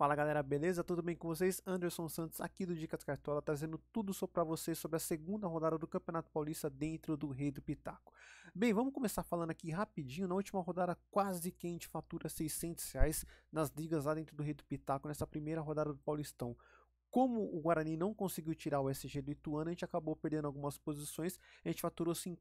Fala galera, beleza? Tudo bem com vocês? Anderson Santos aqui do Dicas Cartola, trazendo tudo só para vocês sobre a segunda rodada do Campeonato Paulista dentro do Rei do Pitaco. Bem, vamos começar falando aqui rapidinho. Na última rodada, quase que a gente fatura 600 reais nas ligas lá dentro do Rei do Pitaco, nessa primeira rodada do Paulistão. Como o Guarani não conseguiu tirar o SG do Ituano, a gente acabou perdendo algumas posições. A gente faturou R$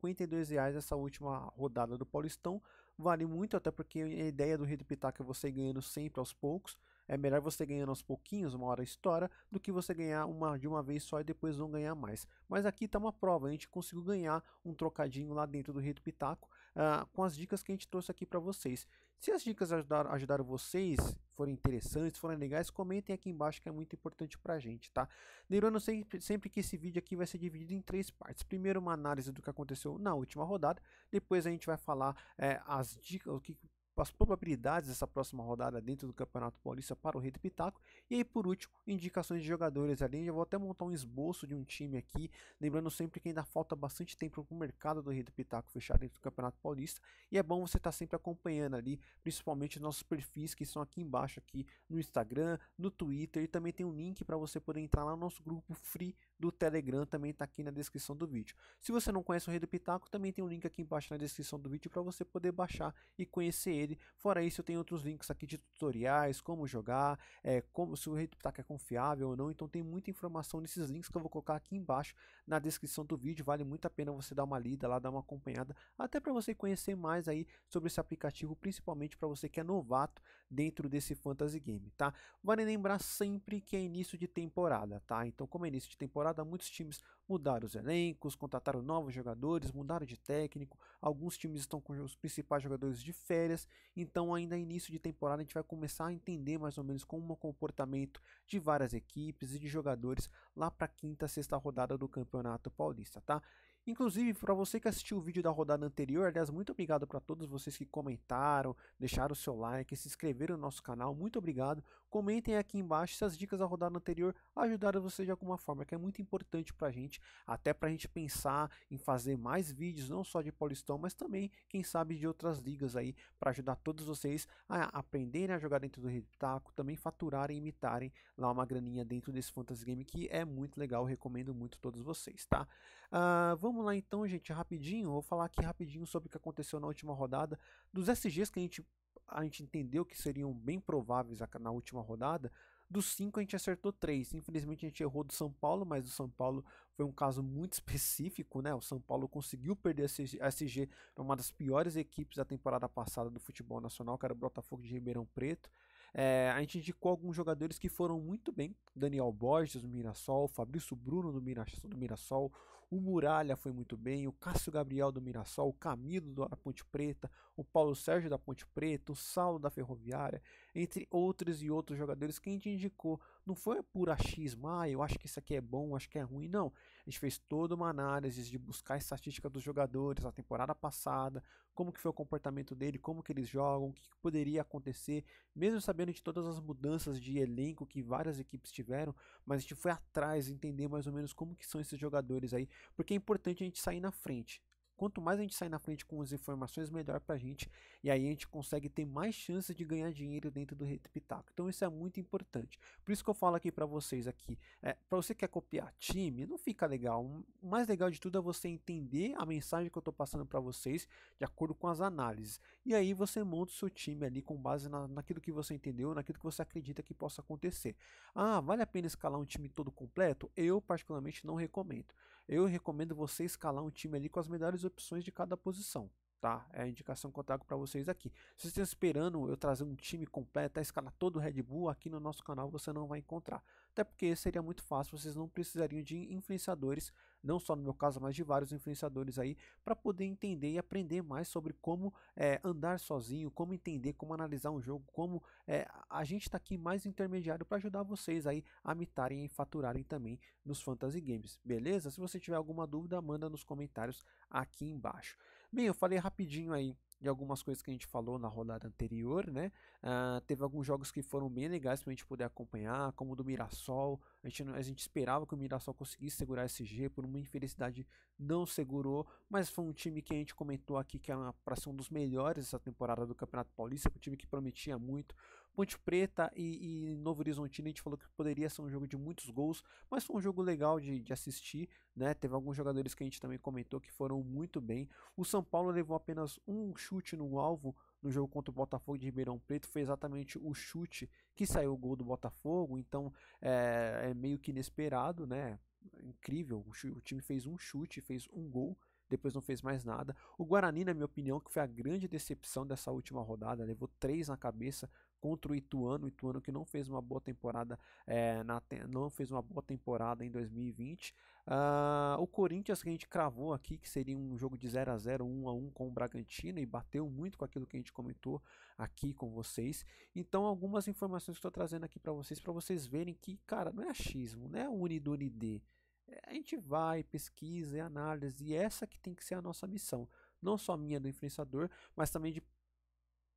reais essa última rodada do Paulistão. Vale muito, até porque a ideia do Rei do Pitaco é você ganhando sempre aos poucos. É melhor você ganhando aos pouquinhos, uma hora estoura, do que você ganhar uma de uma vez só e depois não ganhar mais. Mas aqui está uma prova, a gente conseguiu ganhar um trocadinho lá dentro do Rei do Pitaco uh, com as dicas que a gente trouxe aqui para vocês. Se as dicas ajudaram, ajudaram vocês, forem interessantes, forem legais, comentem aqui embaixo que é muito importante para a gente, tá? Lembrando sempre, sempre que esse vídeo aqui vai ser dividido em três partes. Primeiro uma análise do que aconteceu na última rodada, depois a gente vai falar é, as dicas, o que as probabilidades dessa próxima rodada dentro do Campeonato Paulista para o Rei do Pitaco. E aí, por último, indicações de jogadores ali. Eu vou até montar um esboço de um time aqui, lembrando sempre que ainda falta bastante tempo para o mercado do Rei do Pitaco fechar dentro do Campeonato Paulista. E é bom você estar tá sempre acompanhando ali, principalmente nossos perfis que estão aqui embaixo, aqui no Instagram, no Twitter. E também tem um link para você poder entrar lá no nosso grupo free do Telegram também está aqui na descrição do vídeo. Se você não conhece o Rei do Pitaco, também tem um link aqui embaixo na descrição do vídeo para você poder baixar e conhecer ele. Fora isso, eu tenho outros links aqui de tutoriais, como jogar, é, como se o Rei do Pitaco é confiável ou não. Então tem muita informação nesses links que eu vou colocar aqui embaixo na descrição do vídeo. Vale muito a pena você dar uma lida lá, dar uma acompanhada, até para você conhecer mais aí sobre esse aplicativo, principalmente para você que é novato dentro desse fantasy game, tá? Vale lembrar sempre que é início de temporada, tá? Então como é início de temporada, temporada, muitos times mudaram os elencos, contrataram novos jogadores, mudaram de técnico. Alguns times estão com os principais jogadores de férias. Então, ainda é início de temporada, a gente vai começar a entender mais ou menos como é o comportamento de várias equipes e de jogadores lá para quinta, sexta rodada do Campeonato Paulista, tá? Inclusive, para você que assistiu o vídeo da rodada anterior, aliás, muito obrigado para todos vocês que comentaram, deixaram o seu like, se inscreveram no nosso canal, muito obrigado. Comentem aqui embaixo se as dicas da rodada anterior ajudaram vocês de alguma forma, que é muito importante para a gente, até para a gente pensar em fazer mais vídeos, não só de Paulistão, mas também, quem sabe, de outras ligas aí, para ajudar todos vocês a aprenderem a jogar dentro do Retaco, também faturarem e imitarem lá uma graninha dentro desse Fantasy Game, que é muito legal, recomendo muito todos vocês, tá? Uh, vamos lá então, gente, rapidinho, vou falar aqui rapidinho sobre o que aconteceu na última rodada, dos SGs que a gente a gente entendeu que seriam bem prováveis na última rodada, dos cinco a gente acertou três. Infelizmente a gente errou do São Paulo, mas o São Paulo foi um caso muito específico, né? O São Paulo conseguiu perder a SG é uma das piores equipes da temporada passada do futebol nacional, que era o Botafogo de Ribeirão Preto. É, a gente indicou alguns jogadores que foram muito bem: Daniel Borges do Mirassol, Fabrício Bruno do Mirassol, o Muralha foi muito bem, o Cássio Gabriel do Mirassol, o Camilo da Ponte Preta, o Paulo Sérgio da Ponte Preta, o Saulo da Ferroviária entre outros e outros jogadores que a gente indicou. Não foi por achismo, ah, eu acho que isso aqui é bom, acho que é ruim, não. A gente fez toda uma análise de buscar a estatística dos jogadores na temporada passada, como que foi o comportamento dele, como que eles jogam, o que, que poderia acontecer, mesmo sabendo de todas as mudanças de elenco que várias equipes tiveram, mas a gente foi atrás entender mais ou menos como que são esses jogadores aí, porque é importante a gente sair na frente. Quanto mais a gente sai na frente com as informações, melhor para a gente. E aí a gente consegue ter mais chances de ganhar dinheiro dentro do Rede Pitaco. Então isso é muito importante. Por isso que eu falo aqui para vocês aqui, é, para você que quer copiar time, não fica legal. O mais legal de tudo é você entender a mensagem que eu estou passando para vocês de acordo com as análises. E aí você monta o seu time ali com base na, naquilo que você entendeu, naquilo que você acredita que possa acontecer. Ah, vale a pena escalar um time todo completo? Eu particularmente não recomendo. Eu recomendo você escalar um time ali com as melhores opções de cada posição. Tá? É a indicação que eu trago para vocês aqui. Se vocês estão esperando eu trazer um time completo, escalar todo o Red Bull, aqui no nosso canal você não vai encontrar. Até porque seria muito fácil, vocês não precisariam de influenciadores não só no meu caso, mas de vários influenciadores aí, para poder entender e aprender mais sobre como é, andar sozinho, como entender, como analisar um jogo, como é, a gente está aqui mais intermediário para ajudar vocês aí a mitarem e faturarem também nos fantasy games, beleza? Se você tiver alguma dúvida, manda nos comentários aqui embaixo. Bem, eu falei rapidinho aí de algumas coisas que a gente falou na rodada anterior, né? Uh, teve alguns jogos que foram bem legais para a gente poder acompanhar, como o do Mirassol. A gente, a gente esperava que o Mirassol conseguisse segurar esse G, por uma infelicidade não segurou, mas foi um time que a gente comentou aqui que era é para ser um dos melhores dessa temporada do Campeonato Paulista, um time que prometia muito, Ponte Preta e, e Novo Horizontino a gente falou que poderia ser um jogo de muitos gols, mas foi um jogo legal de, de assistir, né? Teve alguns jogadores que a gente também comentou que foram muito bem. O São Paulo levou apenas um chute no alvo no jogo contra o Botafogo de Ribeirão Preto foi exatamente o chute que saiu o gol do Botafogo, então é, é meio que inesperado, né? Incrível, o, o time fez um chute, fez um gol, depois não fez mais nada. O Guarani, na minha opinião, que foi a grande decepção dessa última rodada, levou três na cabeça, contra o Ituano, o Ituano que não fez uma boa temporada, é, na, não fez uma boa temporada em 2020. Uh, ah, o Corinthians que a gente cravou aqui, que seria um jogo de 0 a 0 1 a 1 com o Bragantino, e bateu muito com aquilo que a gente comentou aqui com vocês. Então, algumas informações que estou trazendo aqui para vocês, para vocês verem que, cara, não é achismo, não é Uni é, A gente vai, pesquisa e é análise, e essa que tem que ser a nossa missão não só minha do influenciador, mas também de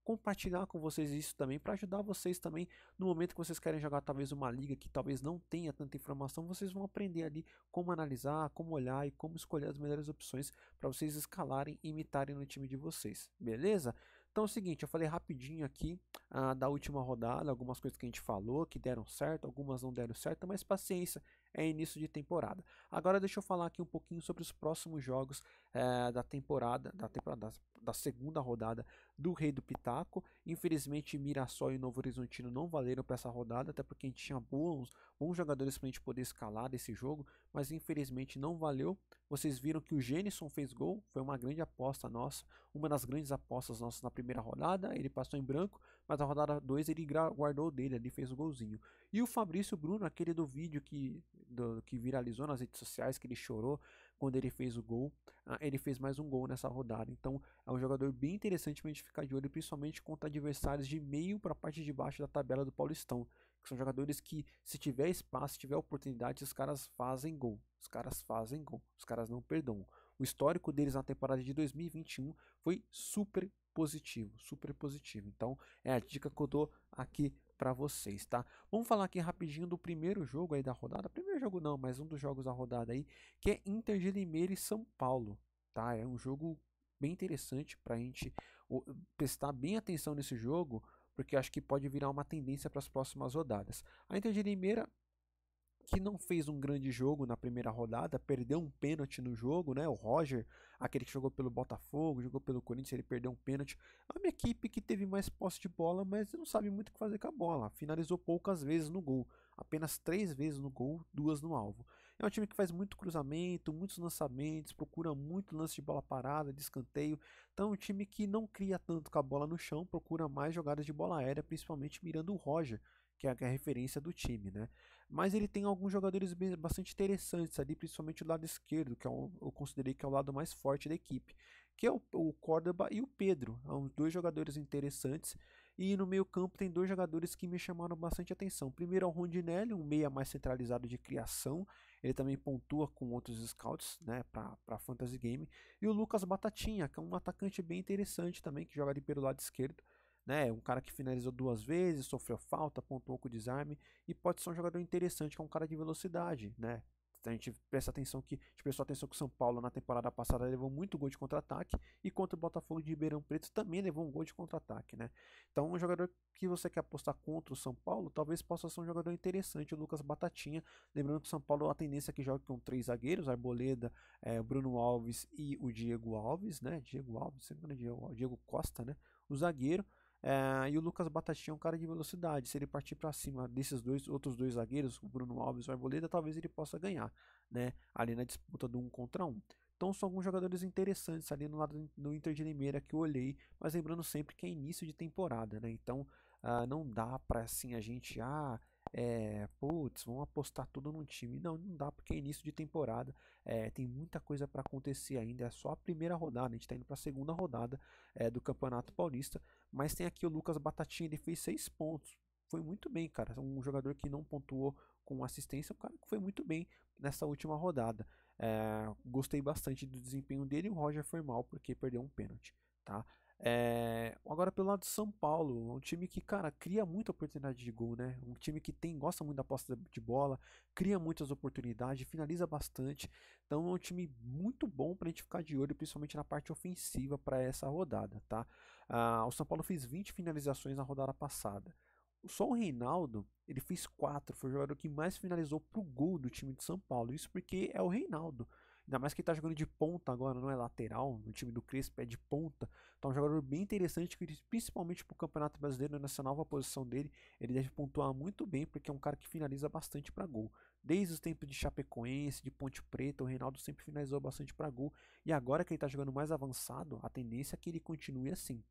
compartilhar com vocês isso também para ajudar vocês também no momento que vocês querem jogar talvez uma liga que talvez não tenha tanta informação, vocês vão aprender ali como analisar, como olhar e como escolher as melhores opções para vocês escalarem e imitarem no time de vocês, beleza? Então é o seguinte, eu falei rapidinho aqui ah, da última rodada, algumas coisas que a gente falou que deram certo, algumas não deram certo, mas paciência, é início de temporada. Agora deixa eu falar aqui um pouquinho sobre os próximos jogos é, da temporada, da temporada da, da segunda rodada do Rei do Pitaco. Infelizmente, Mirassol e Novo Horizontino não valeram para essa rodada, até porque a gente tinha bons, bons jogadores para a gente poder escalar desse jogo, mas infelizmente não valeu. Vocês viram que o Genison fez gol, foi uma grande aposta nossa, uma das grandes apostas nossas na primeira rodada, ele passou em branco, mas na rodada 2 ele guardou dele ali, fez o golzinho. E o Fabrício Bruno, aquele do vídeo que, do, que viralizou nas redes sociais, que ele chorou quando ele fez o gol, ah, ele fez mais um gol nessa rodada. Então é um jogador bem interessante pra gente ficar de olho, principalmente contra adversários de meio para a parte de baixo da tabela do Paulistão. Que são jogadores que, se tiver espaço, se tiver oportunidade, os caras fazem gol. Os caras fazem gol, os caras não perdoam. O histórico deles na temporada de 2021 foi super positivo, super positivo. Então, é a dica que eu dou aqui para vocês, tá? Vamos falar aqui rapidinho do primeiro jogo aí da rodada. Primeiro jogo não, mas um dos jogos da rodada aí, que é Inter de Limeira e São Paulo, tá? É um jogo bem interessante para a gente prestar bem atenção nesse jogo, porque acho que pode virar uma tendência para as próximas rodadas. A Inter de Limeira que não fez um grande jogo na primeira rodada, perdeu um pênalti no jogo, né? O Roger, aquele que jogou pelo Botafogo, jogou pelo Corinthians, ele perdeu um pênalti. É uma equipe que teve mais posse de bola, mas não sabe muito o que fazer com a bola. Finalizou poucas vezes no gol, apenas três vezes no gol, duas no alvo. É um time que faz muito cruzamento, muitos lançamentos, procura muito lance de bola parada, de escanteio. Então, é um time que não cria tanto com a bola no chão, procura mais jogadas de bola aérea, principalmente mirando o Roger é que é a referência do time, né? Mas ele tem alguns jogadores bastante interessantes ali, principalmente o lado esquerdo, que é eu considerei que é o lado mais forte da equipe, que é o, o Córdoba e o Pedro. É São dois jogadores interessantes. E no meio-campo tem dois jogadores que me chamaram bastante atenção. Primeiro é o Rondinelli, um meia mais centralizado de criação. Ele também pontua com outros scouts né, para Fantasy Game. E o Lucas Batatinha, que é um atacante bem interessante também, que joga ali pelo lado esquerdo né? Um cara que finalizou duas vezes, sofreu falta, pontuou com o desarme e pode ser um jogador interessante, que é um cara de velocidade, né? A gente presta atenção que a gente prestou atenção que o São Paulo na temporada passada levou muito gol de contra-ataque e contra o Botafogo de Ribeirão Preto também levou um gol de contra-ataque, né? Então, um jogador que você quer apostar contra o São Paulo, talvez possa ser um jogador interessante, o Lucas Batatinha. Lembrando que o São Paulo é a tendência é que jogue com três zagueiros, Arboleda, é, Bruno Alves e o Diego Alves, né? Diego Alves, sempre Diego, Diego Costa, né? O zagueiro é, e o Lucas Batatinha é um cara de velocidade. Se ele partir para cima desses dois outros dois zagueiros, o Bruno Alves e o Arboleda, talvez ele possa ganhar, né? Ali na disputa do um contra um. Então são alguns jogadores interessantes ali no lado do Inter de Limeira que eu olhei, mas lembrando sempre que é início de temporada, né? Então ah, não dá para assim a gente ah é, putz, vão apostar tudo num time. Não, não dá porque é início de temporada, é, tem muita coisa para acontecer ainda. É só a primeira rodada, a gente está indo para a segunda rodada é, do Campeonato Paulista. Mas tem aqui o Lucas Batatinha, ele fez 6 pontos. Foi muito bem, cara. Um jogador que não pontuou com assistência, um cara que foi muito bem nessa última rodada. É, gostei bastante do desempenho dele. O Roger foi mal porque perdeu um pênalti, tá? É, agora pelo lado de São Paulo, um time que, cara, cria muita oportunidade de gol, né? Um time que tem, gosta muito da posse de bola, cria muitas oportunidades, finaliza bastante. Então é um time muito bom pra gente ficar de olho, principalmente na parte ofensiva para essa rodada, tá? Ah, o São Paulo fez 20 finalizações na rodada passada. Só o Reinaldo, ele fez 4, foi o jogador que mais finalizou pro gol do time de São Paulo. Isso porque é o Reinaldo. Ainda mais que ele tá jogando de ponta agora, não é lateral. No time do Crespo é de ponta. Então é um jogador bem interessante, principalmente principalmente pro Campeonato Brasileiro, né, nessa nova posição dele, ele deve pontuar muito bem, porque é um cara que finaliza bastante para gol. Desde os tempos de Chapecoense, de Ponte Preta, o Reinaldo sempre finalizou bastante para gol. E agora que ele tá jogando mais avançado, a tendência é que ele continue assim.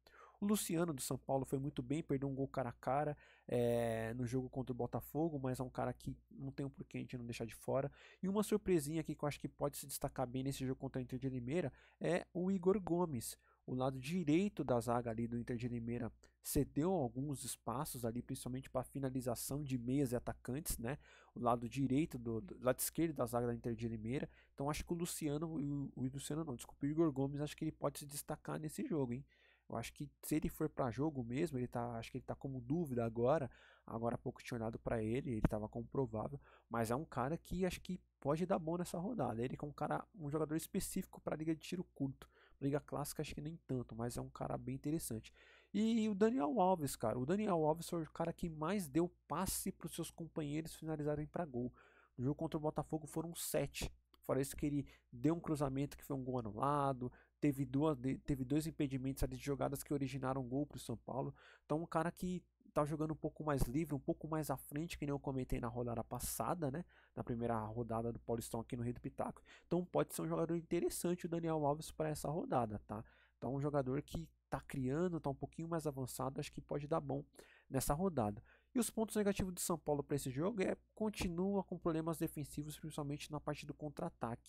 O Luciano do São Paulo foi muito bem, perdeu um gol cara a cara é, no jogo contra o Botafogo, mas é um cara que não tem um porquê a gente não deixar de fora. E uma surpresinha aqui que eu acho que pode se destacar bem nesse jogo contra o Inter de Limeira é o Igor Gomes o lado direito da zaga ali do Inter de Limeira cedeu alguns espaços ali, principalmente para finalização de meias e atacantes, né? O lado direito do, do, lado esquerdo da zaga da Inter de Limeira. Então acho que o Luciano, o, o Luciano não, desculpa, o Igor Gomes, acho que ele pode se destacar nesse jogo, hein? Eu acho que se ele for para jogo mesmo, ele tá, acho que ele tá como dúvida agora, agora pouco olhado para ele, ele estava comprovável, mas é um cara que acho que pode dar bom nessa rodada. Ele é um cara, um jogador específico para liga de tiro curto. Liga clássica acho que nem tanto, mas é um cara bem interessante. E o Daniel Alves, cara, o Daniel Alves foi o cara que mais deu passe para os seus companheiros finalizarem para gol. No jogo contra o Botafogo foram sete. Fora isso que ele deu um cruzamento que foi um gol anulado, teve, duas, teve dois impedimentos ali de jogadas que originaram gol para o São Paulo. Então, um cara que está jogando um pouco mais livre, um pouco mais à frente, que nem eu comentei na rodada passada, né? Na primeira rodada do Paulistão aqui no Rio do Pitaco. Então pode ser um jogador interessante o Daniel Alves para essa rodada, tá? Então um jogador que está criando, está um pouquinho mais avançado, acho que pode dar bom nessa rodada. E os pontos negativos de São Paulo para esse jogo é continua com problemas defensivos, principalmente na parte do contra-ataque.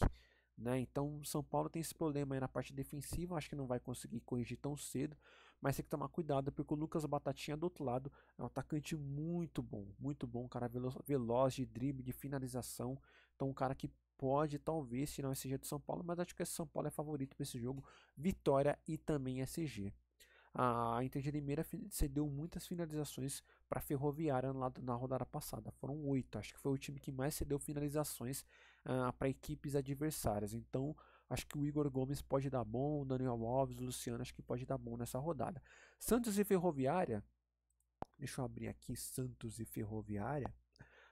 Né? Então, o São Paulo tem esse problema aí na parte defensiva, acho que não vai conseguir corrigir tão cedo, mas tem que tomar cuidado, porque o Lucas Batatinha do outro lado é um atacante muito bom, muito bom, um cara veloz, veloz de drible, de finalização, então um cara que pode talvez se não SG do São Paulo, mas acho que esse São Paulo é favorito para esse jogo, vitória e também SG. A Inter de Limeira cedeu muitas finalizações para a Ferroviária na rodada passada, foram oito, acho que foi o time que mais cedeu finalizações ah, para equipes adversárias. Então, acho que o Igor Gomes pode dar bom, o Daniel Alves, o Luciano, acho que pode dar bom nessa rodada. Santos e Ferroviária, deixa eu abrir aqui Santos e Ferroviária.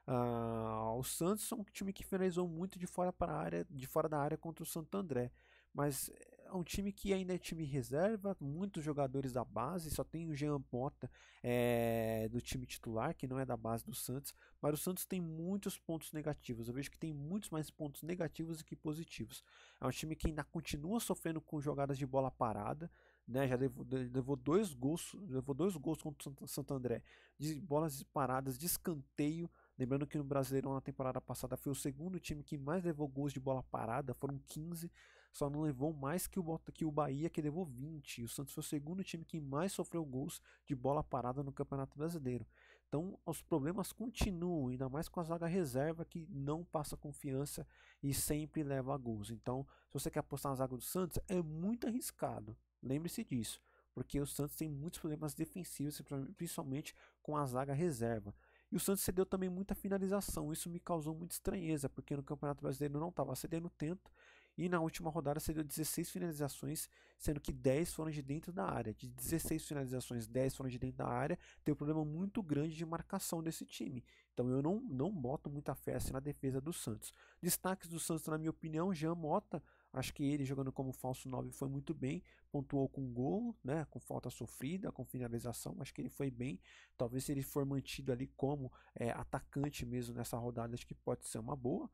Ah, o Santos é um time que finalizou muito de fora para área, de fora da área contra o Santo André, mas é um time que ainda é time reserva, muitos jogadores da base, só tem o Jean Pota é, do time titular, que não é da base do Santos, mas o Santos tem muitos pontos negativos, eu vejo que tem muitos mais pontos negativos do que positivos. É um time que ainda continua sofrendo com jogadas de bola parada, né, já levou, levou, dois gols, levou dois gols contra o Santo André, de bolas paradas, de escanteio, Lembrando que no Brasileirão na temporada passada foi o segundo time que mais levou gols de bola parada, foram 15. Só não levou mais que o, que o Bahia, que levou 20. O Santos foi o segundo time que mais sofreu gols de bola parada no Campeonato Brasileiro. Então, os problemas continuam, ainda mais com a zaga reserva que não passa confiança e sempre leva a gols. Então, se você quer apostar na zaga do Santos, é muito arriscado. Lembre-se disso, porque o Santos tem muitos problemas defensivos, principalmente com a zaga reserva. E o Santos cedeu também muita finalização. Isso me causou muita estranheza, porque no Campeonato Brasileiro não estava cedendo tanto e na última rodada cedeu 16 finalizações, sendo que 10 foram de dentro da área. De 16 finalizações, 10 foram de dentro da área. Tem um problema muito grande de marcação desse time. Então eu não, não boto muita fé assim na defesa do Santos. Destaques do Santos, na minha opinião, Jean Mota. Acho que ele jogando como falso 9 foi muito bem, pontuou com gol, né, com falta sofrida, com finalização, acho que ele foi bem. Talvez se ele for mantido ali como é, atacante mesmo nessa rodada, acho que pode ser uma boa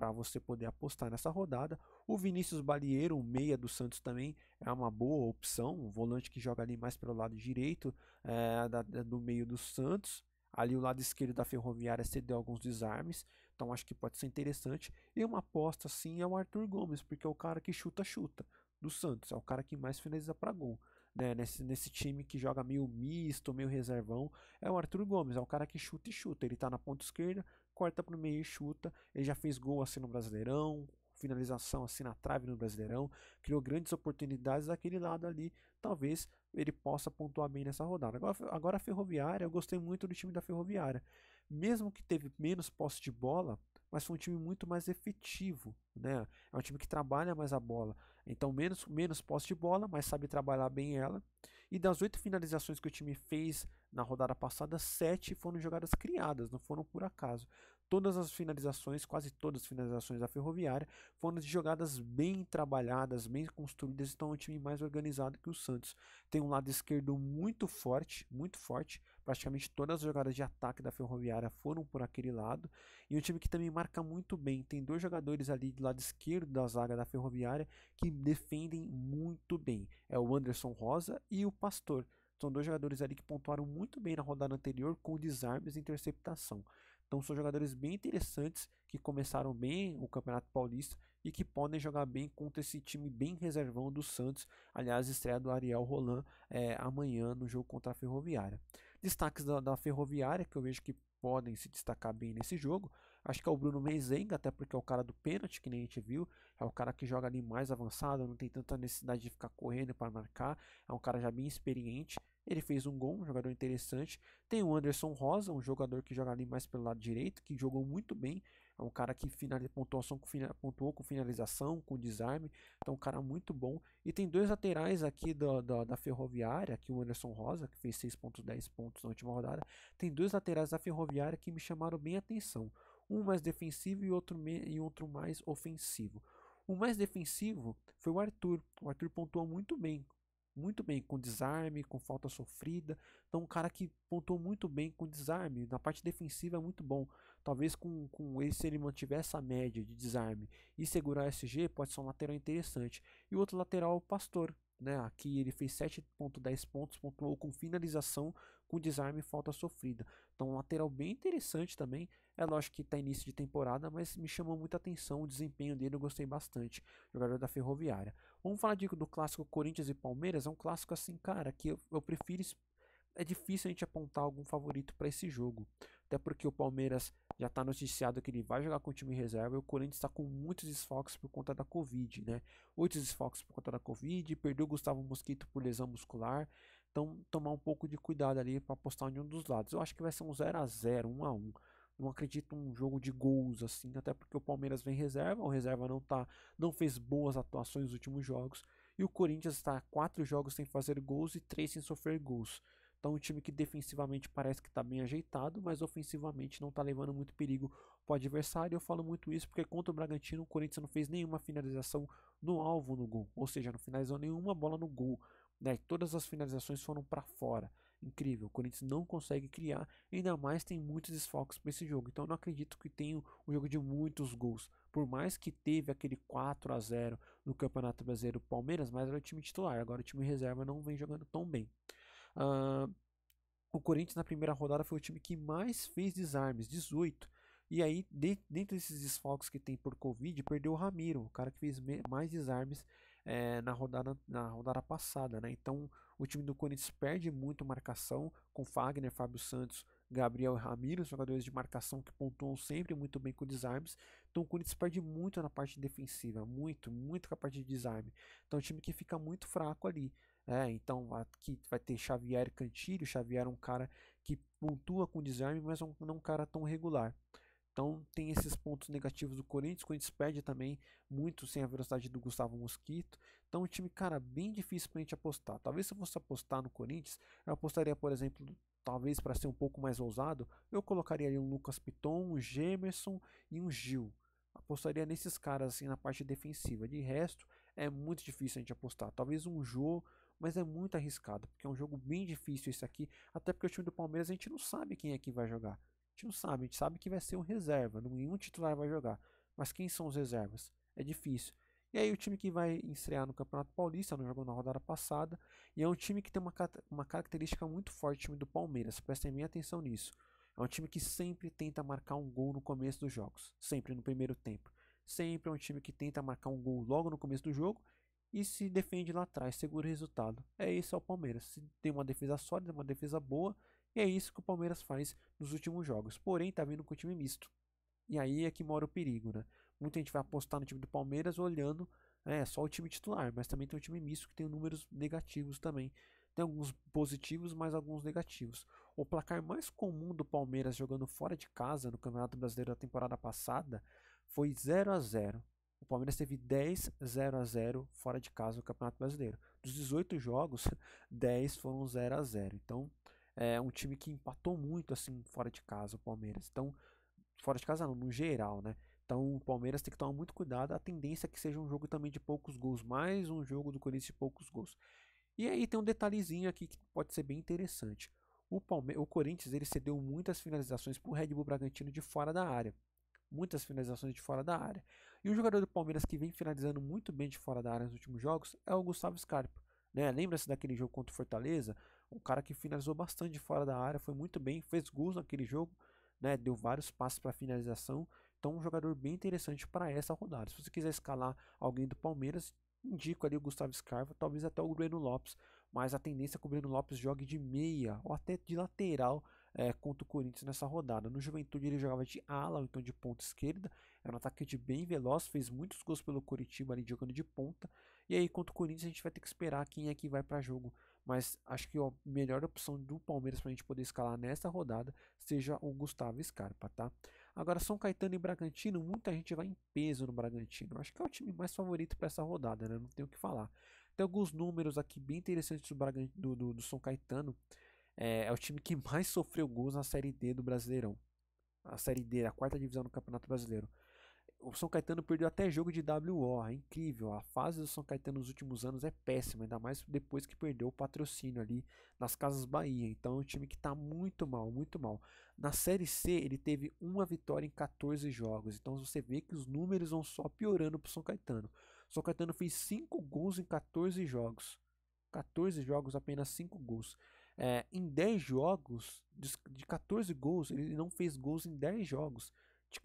para você poder apostar nessa rodada. O Vinícius Balieiro, o meia do Santos também é uma boa opção, um volante que joga ali mais pelo lado direito é, da, do meio do Santos. Ali o lado esquerdo da Ferroviária cedeu alguns desarmes, então acho que pode ser interessante. E uma aposta sim é o Arthur Gomes, porque é o cara que chuta, chuta do Santos, é o cara que mais finaliza para gol. Né, nesse, nesse time que joga meio misto, meio reservão, é o Arthur Gomes, é o cara que chuta e chuta. Ele está na ponta esquerda, corta pro meio e chuta. Ele já fez gol assim no Brasileirão, finalização assim na trave no Brasileirão, criou grandes oportunidades daquele lado ali. Talvez ele possa pontuar bem nessa rodada. Agora, agora a Ferroviária, eu gostei muito do time da Ferroviária. Mesmo que teve menos posse de bola, mas foi um time muito mais efetivo, né? É um time que trabalha mais a bola. Então, menos, menos posse de bola, mas sabe trabalhar bem ela. E das oito finalizações que o time fez na rodada passada, sete foram jogadas criadas, não foram por acaso. Todas as finalizações, quase todas as finalizações da Ferroviária, foram de jogadas bem trabalhadas, bem construídas. Então, é um time mais organizado que o Santos. Tem um lado esquerdo muito forte, muito forte. Praticamente todas as jogadas de ataque da Ferroviária foram por aquele lado. E um time que também marca muito bem. Tem dois jogadores ali do lado esquerdo da zaga da Ferroviária que defendem muito bem. É o Anderson Rosa e o Pastor. São dois jogadores ali que pontuaram muito bem na rodada anterior com desarmes e interceptação. Então são jogadores bem interessantes que começaram bem o Campeonato Paulista e que podem jogar bem contra esse time bem reservão do Santos. Aliás, estreia do Ariel Roland é, amanhã no jogo contra a Ferroviária. Destaques da, da Ferroviária que eu vejo que podem se destacar bem nesse jogo. Acho que é o Bruno Meizenga, até porque é o cara do pênalti, que nem a gente viu. É o cara que joga ali mais avançado, não tem tanta necessidade de ficar correndo para marcar. É um cara já bem experiente. Ele fez um gol, um jogador interessante. Tem o Anderson Rosa, um jogador que joga ali mais pelo lado direito, que jogou muito bem. É um cara que pontuação, pontuou com finalização, com desarme. Então, um cara muito bom. E tem dois laterais aqui da, da, da Ferroviária, aqui o Anderson Rosa, que fez 6,10 pontos, pontos na última rodada. Tem dois laterais da Ferroviária que me chamaram bem a atenção. Um mais defensivo e outro, e outro mais ofensivo. O mais defensivo foi o Arthur. O Arthur pontuou muito bem, muito bem com desarme, com falta sofrida. Então, um cara que pontuou muito bem com desarme. Na parte defensiva é muito bom. Talvez com, com esse ele mantiver essa média de desarme e segurar o SG, pode ser um lateral interessante. E o outro lateral o Pastor. Né, aqui ele fez 7.10 pontos, pontuou com finalização, com desarme e falta sofrida. Então, um lateral bem interessante também. É lógico que está início de temporada, mas me chamou muita atenção o desempenho dele, eu gostei bastante. Jogador da Ferroviária. Vamos falar de, do clássico Corinthians e Palmeiras. É um clássico assim, cara, que eu, eu prefiro. É difícil a gente apontar algum favorito para esse jogo. Até porque o Palmeiras já está noticiado que ele vai jogar com o time reserva e o Corinthians está com muitos desfalques por conta da Covid, né? Muitos desfalques por conta da Covid, perdeu o Gustavo Mosquito por lesão muscular. Então, tomar um pouco de cuidado ali para apostar em um dos lados. Eu acho que vai ser um 0 a 0 1 a 1 não acredito num jogo de gols assim, até porque o Palmeiras vem reserva, o reserva não tá, não fez boas atuações nos últimos jogos, e o Corinthians está quatro jogos sem fazer gols e três sem sofrer gols. Então, um time que defensivamente parece que está bem ajeitado, mas ofensivamente não está levando muito perigo para o adversário. Eu falo muito isso porque contra o Bragantino, o Corinthians não fez nenhuma finalização no alvo no gol, ou seja, não finalizou nenhuma bola no gol. Né? Todas as finalizações foram para fora incrível. O Corinthians não consegue criar, ainda mais tem muitos desfalques para esse jogo. Então não acredito que tenha um jogo de muitos gols. Por mais que teve aquele 4 a 0 no Campeonato Brasileiro Palmeiras, mas era o time titular. Agora o time reserva não vem jogando tão bem. Uh, o Corinthians na primeira rodada foi o time que mais fez desarmes, 18. E aí, de, dentro desses desfalques que tem por Covid, perdeu o Ramiro, o cara que fez mais desarmes é, na, rodada, na rodada passada. Né? Então o time do Corinthians perde muito marcação com Fagner, Fábio Santos, Gabriel e Ramiro, jogadores de marcação que pontuam sempre muito bem com desarmes. Então o Corinthians perde muito na parte defensiva, muito, muito com a parte de desarme. Então é um time que fica muito fraco ali. É, então aqui vai ter Xavier Cantilho. Xavier é um cara que pontua com desarme, mas não é um cara tão regular. Então tem esses pontos negativos do Corinthians. O Corinthians perde também muito sem a velocidade do Gustavo Mosquito. Então, um time, cara, bem difícil pra gente apostar. Talvez se eu fosse apostar no Corinthians, eu apostaria, por exemplo, talvez para ser um pouco mais ousado, eu colocaria ali um Lucas Piton, um Gemerson e um Gil. Apostaria nesses caras assim na parte defensiva. De resto, é muito difícil a gente apostar. Talvez um Jô, mas é muito arriscado, porque é um jogo bem difícil esse aqui, até porque o time do Palmeiras a gente não sabe quem é que vai jogar gente não sabe, a gente sabe que vai ser um reserva, nenhum titular vai jogar. Mas quem são os reservas? É difícil. E aí o time que vai estrear no Campeonato Paulista, não jogou na rodada passada, e é um time que tem uma, uma característica muito forte, o time do Palmeiras, prestem bem atenção nisso. É um time que sempre tenta marcar um gol no começo dos jogos, sempre no primeiro tempo. Sempre é um time que tenta marcar um gol logo no começo do jogo e se defende lá atrás, segura o resultado. É isso é o Palmeiras. Se tem uma defesa sólida, uma defesa boa, e é isso que o Palmeiras faz nos últimos jogos. Porém, está vindo com o time misto. E aí é que mora o perigo, né? Muita gente vai apostar no time do Palmeiras olhando né, é, só o time titular, mas também tem um time misto que tem números negativos também. Tem alguns positivos, mas alguns negativos. O placar mais comum do Palmeiras jogando fora de casa no Campeonato Brasileiro da temporada passada foi 0 a 0 o Palmeiras teve 10 0 a 0 fora de casa no Campeonato Brasileiro. Dos 18 jogos, 10 foram 0 a 0. Então, é um time que empatou muito assim fora de casa o Palmeiras. Então, fora de casa não, no geral, né? Então o Palmeiras tem que tomar muito cuidado. A tendência é que seja um jogo também de poucos gols, mais um jogo do Corinthians de poucos gols. E aí tem um detalhezinho aqui que pode ser bem interessante. O, Palme o Corinthians ele cedeu muitas finalizações para o Red Bull Bragantino de fora da área. Muitas finalizações de fora da área. E o jogador do Palmeiras que vem finalizando muito bem de fora da área nos últimos jogos é o Gustavo Scarpa. Né? Lembra-se daquele jogo contra o Fortaleza? um cara que finalizou bastante fora da área, foi muito bem, fez gols naquele jogo, né, deu vários passos para finalização. Então, um jogador bem interessante para essa rodada. Se você quiser escalar alguém do Palmeiras, indico ali o Gustavo Scarpa, talvez até o Breno Lopes, mas a tendência é que o Breno Lopes jogue de meia ou até de lateral é, contra o Corinthians nessa rodada. No Juventude ele jogava de ala, ou então de ponta esquerda, era é um atacante bem veloz, fez muitos gols pelo Coritiba ali jogando de ponta, e aí contra o Corinthians a gente vai ter que esperar quem é que vai para jogo mas acho que a melhor opção do Palmeiras para a gente poder escalar nessa rodada seja o Gustavo Scarpa, tá? Agora, São Caetano e Bragantino, muita gente vai em peso no Bragantino. Acho que é o time mais favorito para essa rodada, né? Não tenho o que falar. Tem alguns números aqui bem interessantes do, do, do, do São Caetano. É, é o time que mais sofreu gols na Série D do Brasileirão. A Série D, a quarta divisão do Campeonato Brasileiro o São Caetano perdeu até jogo de WO, é incrível. A fase do São Caetano nos últimos anos é péssima, ainda mais depois que perdeu o patrocínio ali nas Casas Bahia. Então é um time que está muito mal, muito mal. Na Série C, ele teve uma vitória em 14 jogos. Então você vê que os números vão só piorando para o São Caetano. O São Caetano fez 5 gols em 14 jogos. 14 jogos, apenas 5 gols. É, em 10 jogos, de 14 gols, ele não fez gols em 10 jogos de,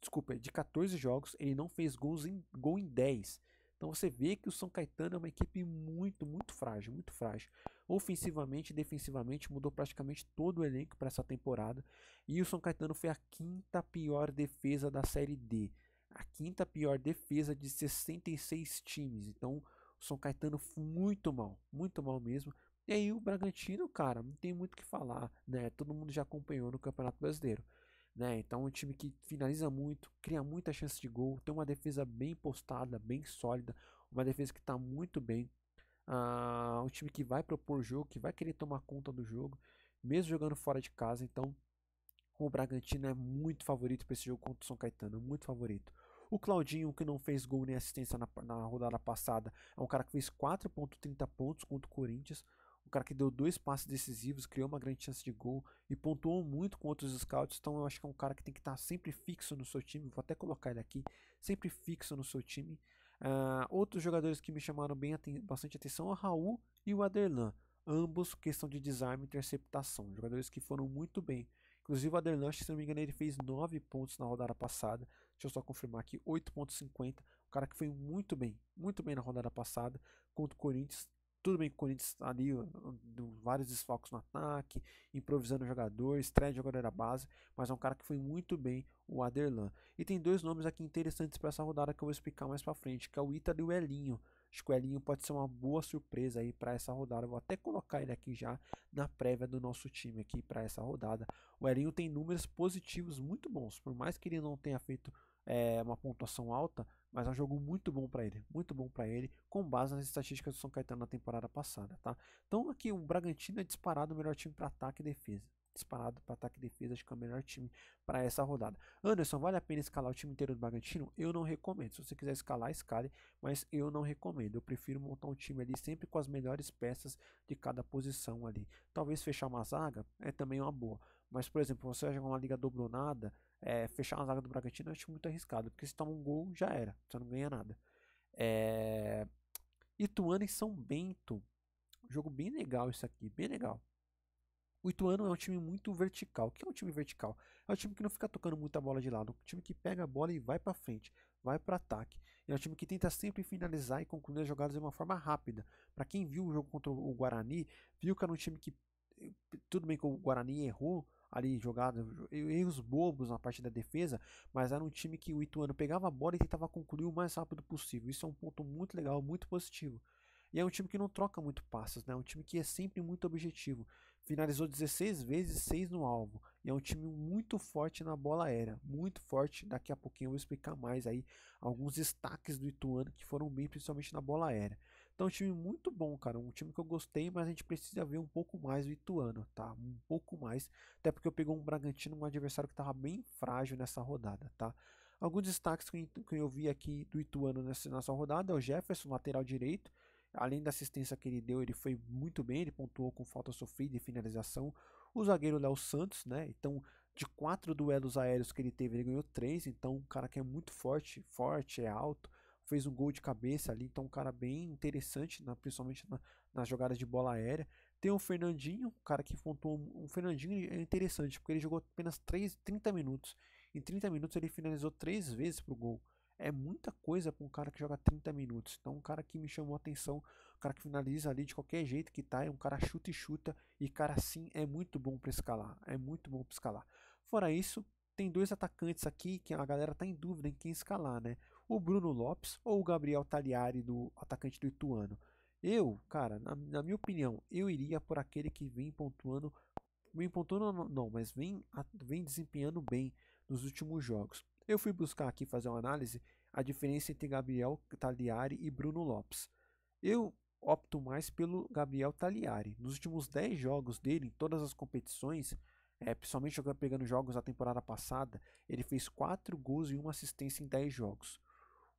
desculpa, de 14 jogos, ele não fez gols em, gol em 10. Então você vê que o São Caetano é uma equipe muito, muito frágil, muito frágil. Ofensivamente e defensivamente mudou praticamente todo o elenco para essa temporada. E o São Caetano foi a quinta pior defesa da Série D. A quinta pior defesa de 66 times. Então o São Caetano foi muito mal, muito mal mesmo. E aí o Bragantino, cara, não tem muito o que falar, né? Todo mundo já acompanhou no Campeonato Brasileiro. Né? Então, é um time que finaliza muito, cria muita chance de gol, tem uma defesa bem postada, bem sólida, uma defesa que está muito bem. Ah, um time que vai propor jogo, que vai querer tomar conta do jogo, mesmo jogando fora de casa. Então, o Bragantino é muito favorito para esse jogo contra o São Caetano, muito favorito. O Claudinho, que não fez gol nem assistência na, na rodada passada, é um cara que fez 4,30 pontos contra o Corinthians cara que deu dois passes decisivos, criou uma grande chance de gol e pontuou muito com outros scouts. Então eu acho que é um cara que tem que estar tá sempre fixo no seu time. Vou até colocar ele aqui, sempre fixo no seu time. Uh, outros jogadores que me chamaram bem, bastante atenção o Raul e o Aderlan. Ambos questão de desarme e interceptação. Jogadores que foram muito bem. Inclusive o Aderlan, se não me engano, ele fez 9 pontos na rodada passada. Deixa eu só confirmar aqui, 8.50. O cara que foi muito bem, muito bem na rodada passada contra o Corinthians. Tudo bem que o Corinthians tá ali, vários desfalques no ataque, improvisando jogador, estreia de jogador da base, mas é um cara que foi muito bem, o Aderlan. E tem dois nomes aqui interessantes para essa rodada que eu vou explicar mais para frente, que é o Ítalo e o Elinho. Acho que o Elinho pode ser uma boa surpresa aí para essa rodada. Eu vou até colocar ele aqui já na prévia do nosso time aqui para essa rodada. O Elinho tem números positivos muito bons, por mais que ele não tenha feito é, uma pontuação alta, mas é um jogo muito bom para ele, muito bom para ele, com base nas estatísticas do São Caetano na temporada passada, tá? Então aqui o Bragantino é disparado o melhor time para ataque e defesa disparado para ataque e defesa, acho que é o melhor time para essa rodada. Anderson, vale a pena escalar o time inteiro do Bragantino? Eu não recomendo. Se você quiser escalar, escale, mas eu não recomendo. Eu prefiro montar um time ali sempre com as melhores peças de cada posição ali. Talvez fechar uma zaga é também uma boa. Mas, por exemplo, você vai jogar uma liga dobronada, é, fechar uma zaga do Bragantino eu acho muito arriscado, porque se toma um gol, já era, você não ganha nada. É... Ituano e São Bento, jogo bem legal isso aqui, bem legal. O Ituano é um time muito vertical. O que é um time vertical? É um time que não fica tocando muita bola de lado, é um time que pega a bola e vai para frente, vai para ataque. É um time que tenta sempre finalizar e concluir as jogadas de uma forma rápida. Para quem viu o jogo contra o Guarani, viu que era um time que eh, tudo bem que o Guarani errou, ali jogadas, erros bobos na parte da defesa, mas era um time que o Ituano pegava a bola e tentava concluir o mais rápido possível. Isso é um ponto muito legal, muito positivo. E é um time que não troca muito passes, né? É um time que é sempre muito objetivo. Finalizou 16 vezes, 6 no alvo. E é um time muito forte na bola aérea, muito forte. Daqui a pouquinho eu vou explicar mais aí alguns destaques do Ituano que foram bem, principalmente na bola aérea. Então, é um time muito bom, cara. Um time que eu gostei, mas a gente precisa ver um pouco mais o Ituano, tá? Um pouco mais. Até porque eu pegou um Bragantino, um adversário que estava bem frágil nessa rodada, tá? Alguns destaques que eu vi aqui do Ituano nessa, nessa rodada é o Jefferson, lateral direito. Além da assistência que ele deu, ele foi muito bem, ele pontuou com falta sofrida e finalização. O zagueiro Léo Santos, né? Então, de quatro duelos aéreos que ele teve, ele ganhou três. Então, um cara que é muito forte, forte, é alto fez um gol de cabeça ali, então um cara bem interessante, na, principalmente na, nas jogadas de bola aérea. Tem o Fernandinho, um cara que pontuou. O Fernandinho é interessante, porque ele jogou apenas 3, 30 minutos. Em 30 minutos ele finalizou 3 vezes pro gol. É muita coisa para um cara que joga 30 minutos. Então, um cara que me chamou a atenção, um cara que finaliza ali de qualquer jeito que tá, é um cara chuta e chuta. E cara, sim, é muito bom para escalar. É muito bom para escalar. Fora isso, tem dois atacantes aqui que a galera tá em dúvida em quem escalar, né? o Bruno Lopes ou o Gabriel Tagliari, do atacante do Ituano. Eu, cara, na, na minha opinião, eu iria por aquele que vem pontuando. Vem pontuando não, mas vem, vem desempenhando bem nos últimos jogos. Eu fui buscar aqui fazer uma análise a diferença entre Gabriel Tagliari e Bruno Lopes. Eu opto mais pelo Gabriel Tagliari. Nos últimos 10 jogos dele, em todas as competições, é, principalmente pegando jogos da temporada passada, ele fez 4 gols e uma assistência em 10 jogos.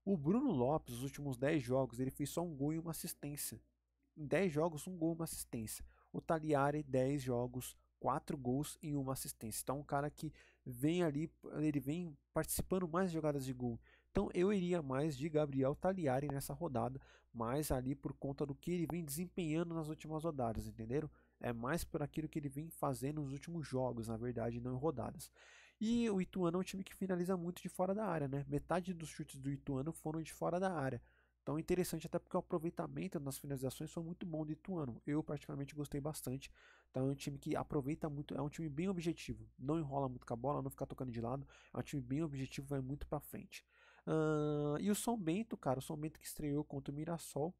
O Bruno Lopes, nos últimos 10 jogos, ele fez só um gol e uma assistência. Em 10 jogos, um gol e uma assistência. O Taliari, 10 jogos, 4 gols e uma assistência. Então, é um cara que vem ali, ele vem participando mais de jogadas de gol. Então, eu iria mais de Gabriel Taliari nessa rodada, mais ali por conta do que ele vem desempenhando nas últimas rodadas, entenderam? É mais por aquilo que ele vem fazendo nos últimos jogos, na verdade, não em rodadas. E o Ituano é um time que finaliza muito de fora da área, né? Metade dos chutes do Ituano foram de fora da área. Então interessante até porque o aproveitamento nas finalizações foi muito bom do Ituano. Eu particularmente gostei bastante. Então é um time que aproveita muito, é um time bem objetivo. Não enrola muito com a bola, não fica tocando de lado. É um time bem objetivo, vai muito para frente. Uh, e o São Bento, cara, o São Bento que estreou contra o Mirassol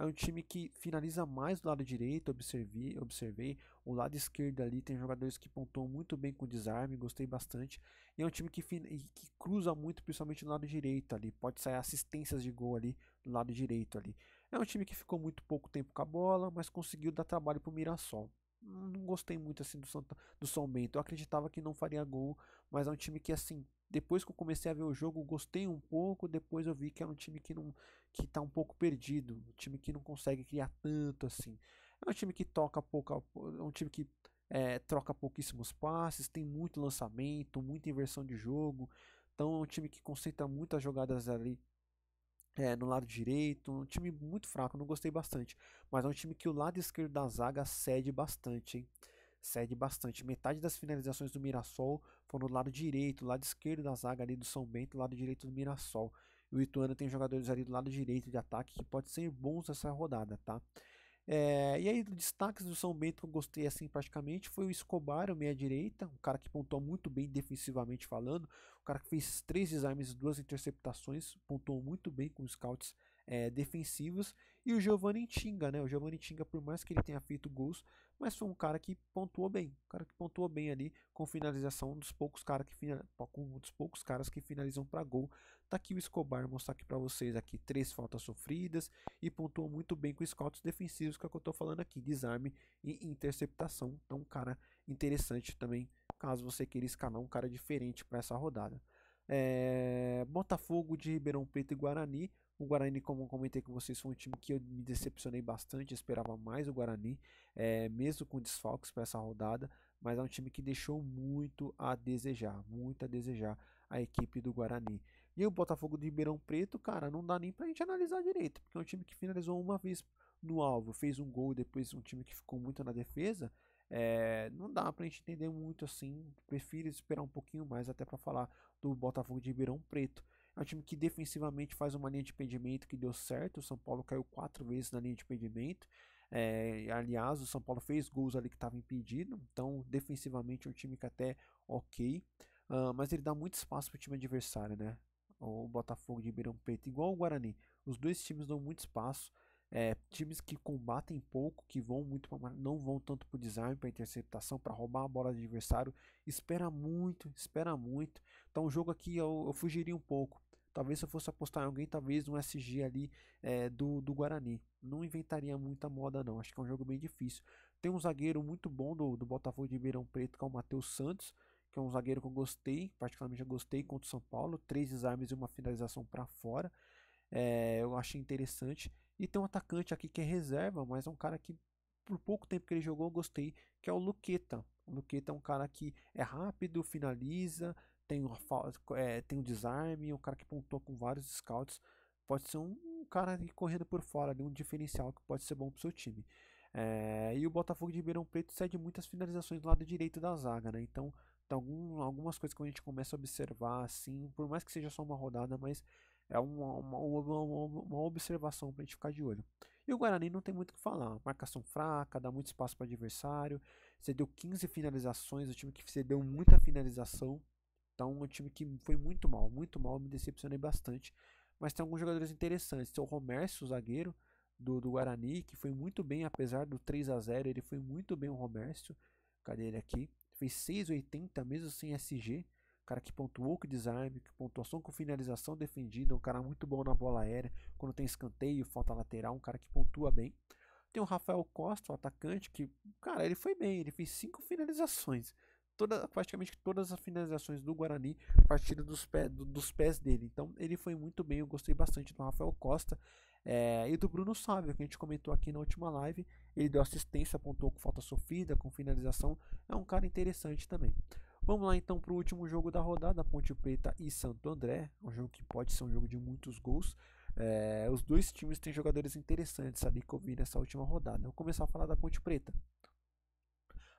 é um time que finaliza mais do lado direito, observei, observei. O lado esquerdo ali tem jogadores que pontuam muito bem com o desarme, gostei bastante. E é um time que, que cruza muito, principalmente no lado direito ali. Pode sair assistências de gol ali do lado direito ali. É um time que ficou muito pouco tempo com a bola, mas conseguiu dar trabalho para o Mirassol não gostei muito assim do São, do São Bento. Eu acreditava que não faria gol, mas é um time que assim depois que eu comecei a ver o jogo, gostei um pouco. Depois eu vi que era é um time que não que tá um pouco perdido, um time que não consegue criar tanto assim. É um time que toca pouco, é um time que é, troca pouquíssimos passes, tem muito lançamento, muita inversão de jogo. Então é um time que concentra muitas jogadas ali é, no lado direito, um time muito fraco, não gostei bastante. Mas é um time que o lado esquerdo da zaga cede bastante, hein? cede bastante. Metade das finalizações do Mirassol foram do lado direito, lado esquerdo da zaga ali do São Bento, lado direito do Mirassol. E o Ituano tem jogadores ali do lado direito de ataque que podem ser bons nessa rodada, tá? É, e aí, destaques do São Bento que eu gostei assim praticamente foi o Escobar, o meia-direita, um cara que pontuou muito bem defensivamente falando, o cara que fez três desarmes e duas interceptações, pontuou muito bem com os scouts é, defensivos. E o Giovanni Tinga, né? O Giovanni Tinga, por mais que ele tenha feito gols, mas foi um cara que pontuou bem. Um cara que pontuou bem ali com finalização, um dos poucos caras que com um dos poucos caras que finalizam para gol. Tá aqui o Escobar, vou mostrar aqui para vocês aqui três faltas sofridas e pontuou muito bem com scouts defensivos, que é o que eu tô falando aqui, desarme e interceptação. Então, um cara interessante também, caso você queira escalar um cara diferente para essa rodada. É... Botafogo de Ribeirão Preto e Guarani o Guarani, como comentei com vocês, foi um time que eu me decepcionei bastante, esperava mais o Guarani, é, mesmo com desfalques para essa rodada, mas é um time que deixou muito a desejar, muito a desejar a equipe do Guarani. E o Botafogo de Ribeirão Preto, cara, não dá nem para a gente analisar direito, porque é um time que finalizou uma vez no alvo, fez um gol, e depois um time que ficou muito na defesa, é, não dá para a gente entender muito assim. Prefiro esperar um pouquinho mais até para falar do Botafogo de Ribeirão Preto. É um time que defensivamente faz uma linha de impedimento que deu certo. O São Paulo caiu quatro vezes na linha de impedimento. É, aliás, o São Paulo fez gols ali que estava impedido. Então, defensivamente é um time que até ok. Uh, mas ele dá muito espaço para o time adversário, né? O Botafogo de Ribeirão Preto, igual o Guarani. Os dois times dão muito espaço. É, times que combatem pouco, que vão muito pra, não vão tanto para o design, para interceptação, para roubar a bola do adversário. Espera muito, espera muito. Então o jogo aqui eu, eu fugiria um pouco. Talvez se eu fosse apostar em alguém, talvez um SG ali é, do, do Guarani. Não inventaria muita moda, não. Acho que é um jogo bem difícil. Tem um zagueiro muito bom do, do Botafogo de Ribeirão Preto, que é o Matheus Santos, que é um zagueiro que eu gostei, particularmente eu gostei contra o São Paulo. Três desarmes e uma finalização para fora. É, eu achei interessante. E tem um atacante aqui que é reserva, mas é um cara que por pouco tempo que ele jogou eu gostei, que é o Luqueta. O Luqueta é um cara que é rápido, finaliza, tem um, é, tem um desarme, é um cara que pontou com vários scouts. Pode ser um cara correndo por fora, um diferencial que pode ser bom para o seu time. É, e o Botafogo de Ribeirão Preto cede muitas finalizações do lado direito da zaga, né? Então, tem algum, algumas coisas que a gente começa a observar, assim, por mais que seja só uma rodada, mas é uma, uma, uma, uma observação para a gente ficar de olho. E o Guarani não tem muito o que falar. Marcação fraca, dá muito espaço para adversário. Cedeu 15 finalizações, o um time que cedeu muita finalização. Então, é um time que foi muito mal, muito mal, me decepcionei bastante. Mas tem alguns jogadores interessantes. Tem o Romércio, o zagueiro do, do Guarani, que foi muito bem, apesar do 3 a 0 ele foi muito bem o Romércio. Cadê ele aqui? Fez 6,80 mesmo sem SG cara que pontuou com design, que pontuação com finalização defendida, um cara muito bom na bola aérea, quando tem escanteio, falta lateral, um cara que pontua bem. Tem o Rafael Costa, o atacante, que, cara, ele foi bem, ele fez cinco finalizações. Toda, praticamente todas as finalizações do Guarani partiram dos, pé, do, dos pés dele. Então ele foi muito bem, eu gostei bastante do Rafael Costa. É, e do Bruno Sávio, que a gente comentou aqui na última live. Ele deu assistência, apontou com falta sofrida, com finalização. É um cara interessante também. Vamos lá então para o último jogo da rodada, Ponte Preta e Santo André. É um jogo que pode ser um jogo de muitos gols. É, os dois times têm jogadores interessantes ali que eu vi nessa última rodada. Vou começar a falar da Ponte Preta.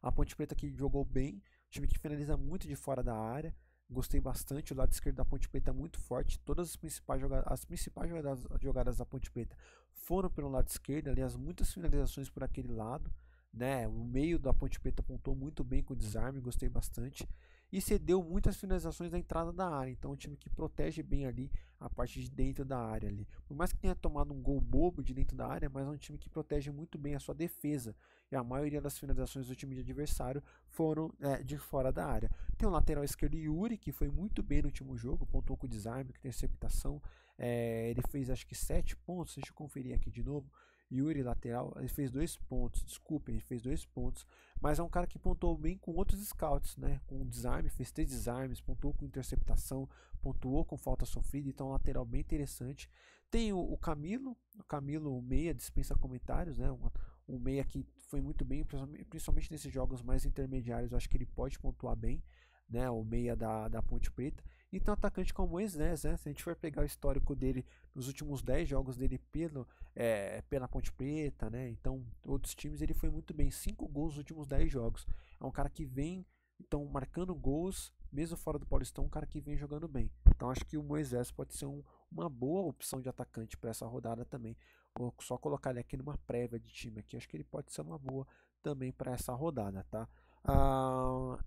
A Ponte Preta que jogou bem, time que finaliza muito de fora da área. Gostei bastante, o lado esquerdo da Ponte Preta é muito forte. Todas as principais, jogadas as principais jogadas, jogadas da Ponte Preta foram pelo lado esquerdo, aliás, muitas finalizações por aquele lado. Né? O meio da Ponte Preta apontou muito bem com o desarme, gostei bastante. E cedeu muitas finalizações da entrada da área. Então, é um time que protege bem ali a parte de dentro da área. Ali. Por mais que tenha tomado um gol bobo de dentro da área, mas é um time que protege muito bem a sua defesa. E a maioria das finalizações do time de adversário foram é, de fora da área. Tem o lateral esquerdo Yuri, que foi muito bem no último jogo, pontou com o desarme, com tem interceptação. É, ele fez acho que 7 pontos, deixa eu conferir aqui de novo. Yuri, lateral, ele fez dois pontos. Desculpem, ele fez dois pontos. Mas é um cara que pontuou bem com outros scouts, né? Com desarme, fez três desarmes, pontuou com interceptação, pontuou com falta sofrida. Então, é um lateral bem interessante. Tem o, o Camilo, o Camilo Meia, dispensa comentários, né? Um, um meia que foi muito bem, principalmente nesses jogos mais intermediários. Eu acho que ele pode pontuar bem, né? O meia da, da Ponte Preta. Então, atacante como o Moisés, né? Se a gente for pegar o histórico dele nos últimos 10 jogos dele pelo, é, pela Ponte Preta, né? Então, outros times, ele foi muito bem. 5 gols nos últimos 10 jogos. É um cara que vem, então, marcando gols, mesmo fora do Paulistão, é um cara que vem jogando bem. Então, acho que o Moisés pode ser um, uma boa opção de atacante para essa rodada também. Vou só colocar ele aqui numa prévia de time aqui. Acho que ele pode ser uma boa também para essa rodada, tá? Ah,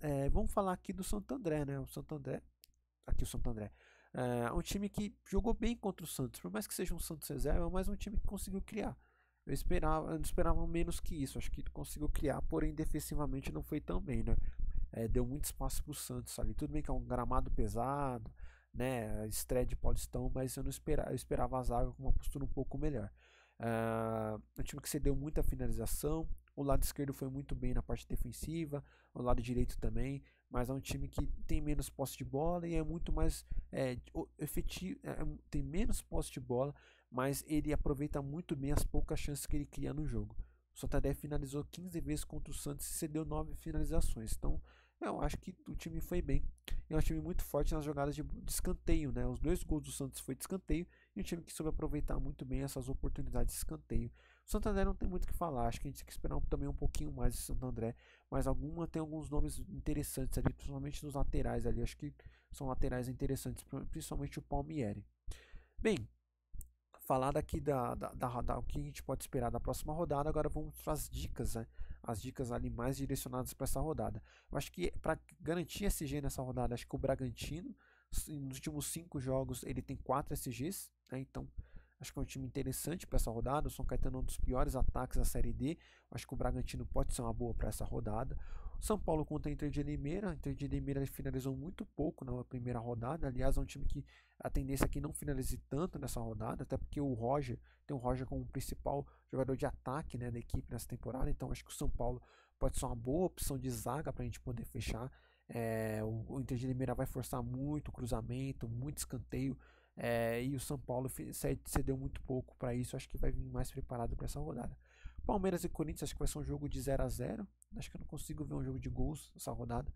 é, vamos falar aqui do Santo André, né? O Santo André, aqui o Santo André, é um time que jogou bem contra o Santos, por mais que seja um Santos reserva, mas é mais um time que conseguiu criar. Eu esperava, eu esperava menos que isso, acho que conseguiu criar, porém defensivamente não foi tão bem, né? É, deu muito espaço para o Santos ali. Tudo bem que é um gramado pesado, né? Estreia de Paulistão, mas eu não esperava, eu esperava a zaga com uma postura um pouco melhor. É um time que cedeu muita finalização, o lado esquerdo foi muito bem na parte defensiva, o lado direito também, mas é um time que tem menos posse de bola e é muito mais é, efetivo, é, é, tem menos posse de bola, mas ele aproveita muito bem as poucas chances que ele cria no jogo. O Santander finalizou 15 vezes contra o Santos e cedeu 9 finalizações. Então, eu acho que o time foi bem. É um time muito forte nas jogadas de, de escanteio, né? Os dois gols do Santos foi de escanteio e um time que soube aproveitar muito bem essas oportunidades de escanteio. Santo André não tem muito o que falar, acho que a gente tem que esperar também um pouquinho mais de Santo André, mas alguma tem alguns nomes interessantes ali, principalmente nos laterais ali, acho que são laterais interessantes, principalmente o Palmieri. Bem, falar daqui da, da, da, da, o que a gente pode esperar da próxima rodada, agora vamos para as dicas, né? As dicas ali mais direcionadas para essa rodada. Eu acho que para garantir SG nessa rodada, acho que o Bragantino, nos últimos cinco jogos, ele tem quatro SGs, né? Então Acho que é um time interessante para essa rodada. O São Caetano é um dos piores ataques da Série D. Acho que o Bragantino pode ser uma boa para essa rodada. O São Paulo contra o Inter de Limeira. o Inter de Limeira finalizou muito pouco na primeira rodada. Aliás, é um time que a tendência é que não finalize tanto nessa rodada, até porque o Roger tem o Roger como principal jogador de ataque né, da equipe nessa temporada. Então, acho que o São Paulo pode ser uma boa opção de zaga para a gente poder fechar é, o, o Inter de Limeira vai forçar muito cruzamento, muito escanteio. É, e o São Paulo cedeu muito pouco para isso. Acho que vai vir mais preparado para essa rodada. Palmeiras e Corinthians, acho que vai ser um jogo de 0 a 0 Acho que eu não consigo ver um jogo de gols nessa rodada.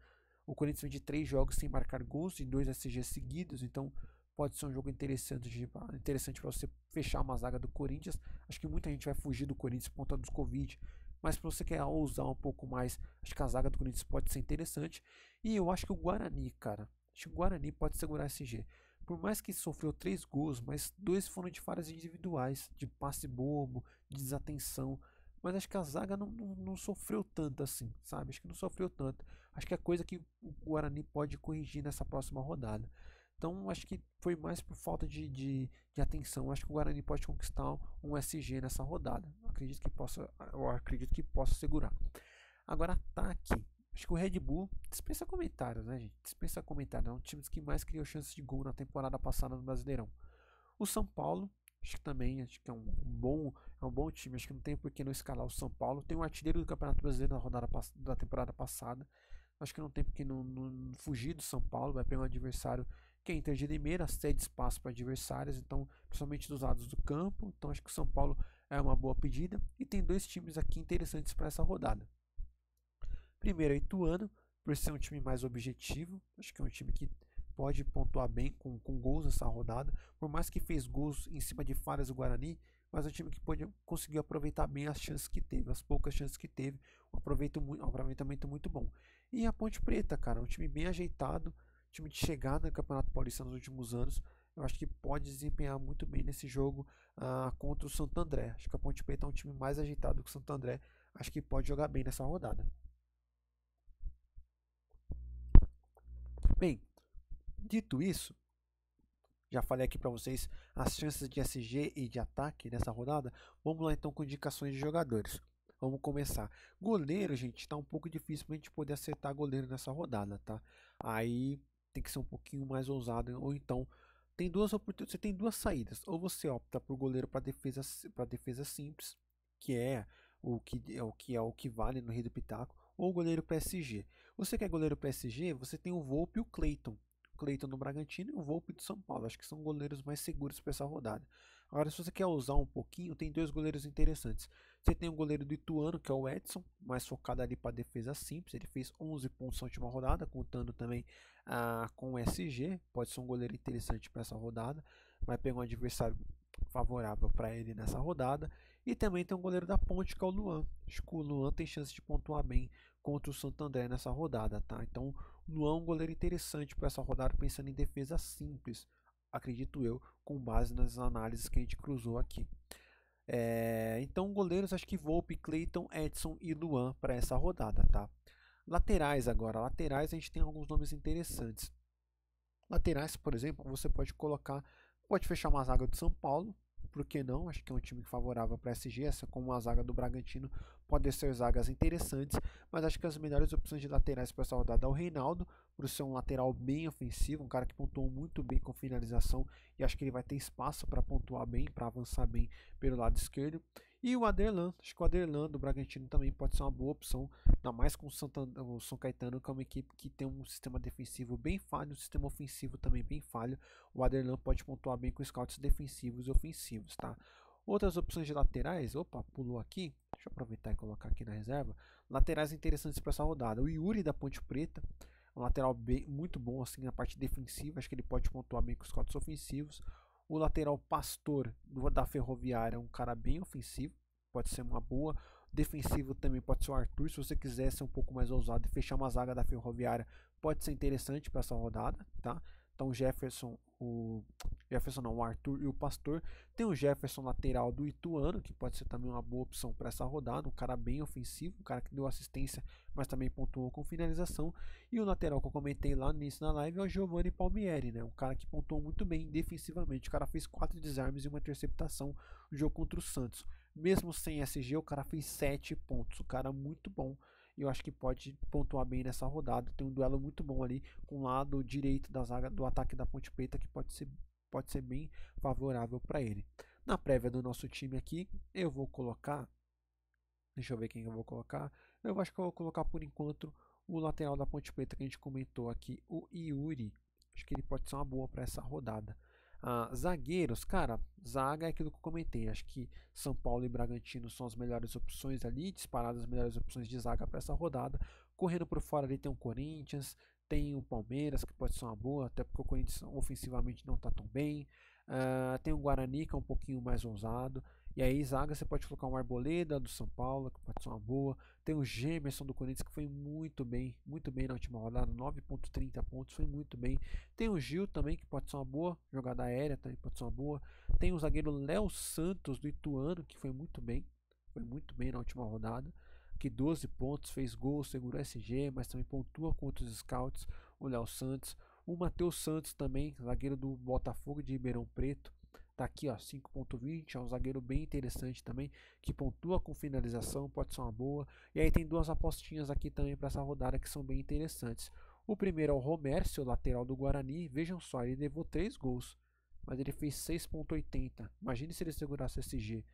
O Corinthians vem de três jogos sem marcar gols e dois SG seguidos, então pode ser um jogo interessante interessante para você fechar uma zaga do Corinthians. Acho que muita gente vai fugir do Corinthians por conta dos Covid, mas se você quer ousar um pouco mais, acho que a zaga do Corinthians pode ser interessante. E eu acho que o Guarani, cara, acho que o Guarani pode segurar SG. Por mais que sofreu três gols, mas dois foram de falhas individuais, de passe bobo, de desatenção. Mas acho que a zaga não, não, não, sofreu tanto assim, sabe? Acho que não sofreu tanto. Acho que é coisa que o Guarani pode corrigir nessa próxima rodada. Então acho que foi mais por falta de, de, de atenção. Acho que o Guarani pode conquistar um SG nessa rodada. acredito que possa, eu acredito que possa segurar. Agora ataque, Acho que o Red Bull dispensa comentários, né, gente? Dispensa comentários. É um time que mais criou chances de gol na temporada passada no Brasileirão. O São Paulo, acho que também acho que é um bom, é um bom time. Acho que não tem por que não escalar o São Paulo. Tem um artilheiro do Campeonato Brasileiro na rodada da temporada passada. Acho que não tem por que não, não fugir do São Paulo. Vai pegar um adversário que é Inter de Limeira, cede espaço para adversários, então, principalmente dos lados do campo. Então, acho que o São Paulo é uma boa pedida. E tem dois times aqui interessantes para essa rodada. Primeiro a é Ituano, por ser um time mais objetivo. Acho que é um time que pode pontuar bem com, com gols nessa rodada. Por mais que fez gols em cima de falhas do Guarani, mas é um time que pode, conseguiu aproveitar bem as chances que teve, as poucas chances que teve. Um aproveitamento, um aproveitamento muito bom. E a Ponte Preta, cara, é um time bem ajeitado, time de chegada no Campeonato Paulista nos últimos anos. Eu acho que pode desempenhar muito bem nesse jogo uh, contra o Santo André. Acho que a Ponte Preta é um time mais ajeitado que o Santo André. Acho que pode jogar bem nessa rodada. Bem, dito isso, já falei aqui para vocês as chances de SG e de ataque nessa rodada. Vamos lá então com indicações de jogadores. Vamos começar. Goleiro, gente, tá um pouco difícil pra gente poder acertar goleiro nessa rodada, tá? Aí tem que ser um pouquinho mais ousado ou então tem duas oportunidades, você tem duas saídas. Ou você opta por goleiro para defesa para defesa simples, que é o que é o que é o que vale no Rio do Pitaco, ou goleiro para SG. Você quer é goleiro PSG, você tem o Volpe e o Cleiton. O Cleiton do Bragantino e o Volpe do São Paulo. Acho que são goleiros mais seguros para essa rodada. Agora, se você quer usar um pouquinho, tem dois goleiros interessantes. Você tem o um goleiro do Ituano, que é o Edson, mais focado ali para defesa simples. Ele fez 11 pontos na última rodada, contando também ah, com o SG. Pode ser um goleiro interessante para essa rodada. Vai pegar um adversário favorável para ele nessa rodada. E também tem um goleiro da Ponte, que é o Luan. Acho que o Luan tem chance de pontuar bem contra o Santander nessa rodada, tá? Então, Luan é um goleiro interessante para essa rodada, pensando em defesa simples, acredito eu, com base nas análises que a gente cruzou aqui. É, então, goleiros, acho que Volpe, Clayton, Edson e Luan para essa rodada, tá? Laterais agora, laterais a gente tem alguns nomes interessantes. Laterais, por exemplo, você pode colocar, pode fechar uma zaga do São Paulo, por que não? Acho que é um time favorável para a SG, essa como a zaga do Bragantino pode ser zagas interessantes, mas acho que as melhores opções de laterais para essa rodada é o Reinaldo, por ser um lateral bem ofensivo, um cara que pontuou muito bem com finalização e acho que ele vai ter espaço para pontuar bem, para avançar bem pelo lado esquerdo. E o Aderlan, acho que o Aderlan do Bragantino também pode ser uma boa opção, ainda mais com o, Santana, o São Caetano, que é uma equipe que tem um sistema defensivo bem falho, um sistema ofensivo também bem falho. O Aderlan pode pontuar bem com scouts defensivos e ofensivos, tá? Outras opções de laterais, opa, pulou aqui, deixa eu aproveitar e colocar aqui na reserva. Laterais interessantes para essa rodada. O Yuri da Ponte Preta, um lateral bem, muito bom assim na parte defensiva, acho que ele pode pontuar bem com os cotos ofensivos. O lateral Pastor da Ferroviária é um cara bem ofensivo, pode ser uma boa. Defensivo também pode ser o Arthur, se você quiser ser um pouco mais ousado e fechar uma zaga da Ferroviária, pode ser interessante para essa rodada, tá? Então Jefferson, o Jefferson não, o Arthur e o Pastor. Tem o Jefferson lateral do Ituano, que pode ser também uma boa opção para essa rodada, um cara bem ofensivo, um cara que deu assistência, mas também pontuou com finalização. E o lateral que eu comentei lá no início da live é o Giovanni Palmieri, né? Um cara que pontuou muito bem defensivamente. O cara fez quatro desarmes e uma interceptação no jogo contra o Santos. Mesmo sem SG, o cara fez sete pontos. O cara é muito bom eu acho que pode pontuar bem nessa rodada. Tem um duelo muito bom ali com o lado direito da zaga do ataque da Ponte Preta que pode ser, pode ser bem favorável para ele. Na prévia do nosso time aqui, eu vou colocar. Deixa eu ver quem eu vou colocar. Eu acho que eu vou colocar por enquanto o lateral da Ponte Preta que a gente comentou aqui, o Yuri. Acho que ele pode ser uma boa para essa rodada. Ah, zagueiros, cara, zaga é aquilo que eu comentei. Acho que São Paulo e Bragantino são as melhores opções ali, disparadas as melhores opções de zaga para essa rodada. Correndo por fora ali tem o Corinthians, tem o Palmeiras, que pode ser uma boa, até porque o Corinthians ofensivamente não está tão bem. Ah, tem o Guarani, que é um pouquinho mais ousado. E aí, zaga, você pode colocar um Arboleda do São Paulo, que pode ser uma boa. Tem o Gemerson do Corinthians, que foi muito bem, muito bem na última rodada, 9,30 pontos, foi muito bem. Tem o Gil também, que pode ser uma boa, jogada aérea também pode ser uma boa. Tem o zagueiro Léo Santos do Ituano, que foi muito bem, foi muito bem na última rodada. Que 12 pontos, fez gol, segurou SG, mas também pontua contra os scouts, o Léo Santos. O Matheus Santos também, zagueiro do Botafogo de Ribeirão Preto Tá aqui, ó, 5.20, é um zagueiro bem interessante também, que pontua com finalização, pode ser uma boa. E aí tem duas apostinhas aqui também para essa rodada que são bem interessantes. O primeiro é o Romércio lateral do Guarani. Vejam só, ele levou 3 gols, mas ele fez 6.80. Imagine se ele segurasse esse G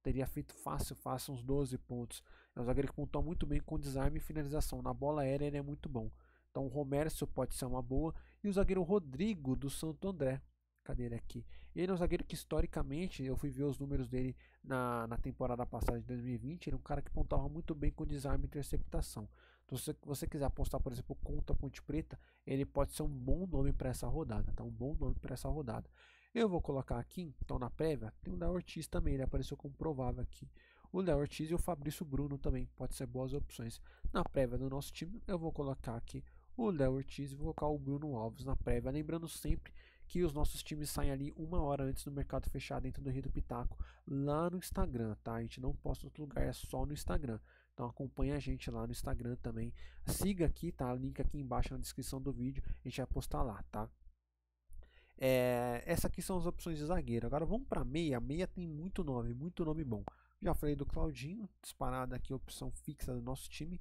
teria feito fácil, fácil uns 12 pontos. É um zagueiro que pontua muito bem com desarme e finalização. Na bola aérea ele é muito bom. Então o Romércio pode ser uma boa. E o zagueiro Rodrigo do Santo André aqui. Ele é um zagueiro que historicamente, eu fui ver os números dele na, na temporada passada de 2020, ele é um cara que pontuava muito bem com desarme e interceptação. Então, se você quiser apostar, por exemplo, contra a Ponte Preta, ele pode ser um bom nome para essa rodada, tá? Um bom nome para essa rodada. Eu vou colocar aqui, então na prévia, tem o Léo Ortiz também, ele apareceu como provável aqui. O Léo Ortiz e o Fabrício Bruno também, pode ser boas opções. Na prévia do nosso time, eu vou colocar aqui o Léo Ortiz e vou colocar o Bruno Alves na prévia. Lembrando sempre que os nossos times saem ali uma hora antes do mercado fechar dentro do Rio do Pitaco, lá no Instagram, tá? A gente não posta em outro lugar, é só no Instagram. Então acompanha a gente lá no Instagram também. Siga aqui, tá? Link aqui embaixo na descrição do vídeo, a gente vai postar lá, tá? É, essa aqui são as opções de zagueiro. Agora vamos para meia. Meia tem muito nome, muito nome bom. Já falei do Claudinho, disparada aqui, opção fixa do nosso time.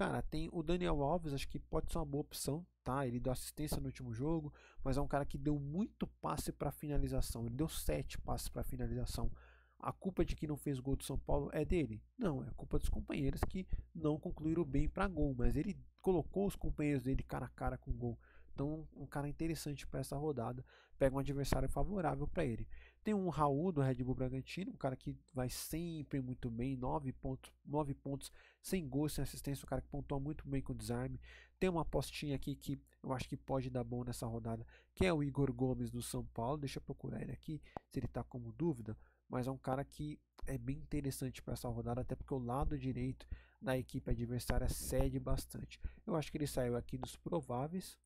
Cara, tem o Daniel Alves, acho que pode ser uma boa opção, tá? Ele deu assistência no último jogo, mas é um cara que deu muito passe para finalização. Ele deu sete passes para finalização. A culpa de que não fez gol do São Paulo é dele? Não, é culpa dos companheiros que não concluíram bem para gol, mas ele colocou os companheiros dele cara a cara com gol. Então, um cara interessante para essa rodada, pega um adversário favorável para ele. Tem um Raul do Red Bull Bragantino, um cara que vai sempre muito bem, 9 pontos, 9 pontos sem gol, sem assistência, um cara que pontua muito bem com o desarme. Tem uma apostinha aqui que eu acho que pode dar bom nessa rodada, que é o Igor Gomes do São Paulo. Deixa eu procurar ele aqui, se ele está como dúvida, mas é um cara que é bem interessante para essa rodada, até porque o lado direito da equipe adversária cede bastante. Eu acho que ele saiu aqui dos prováveis.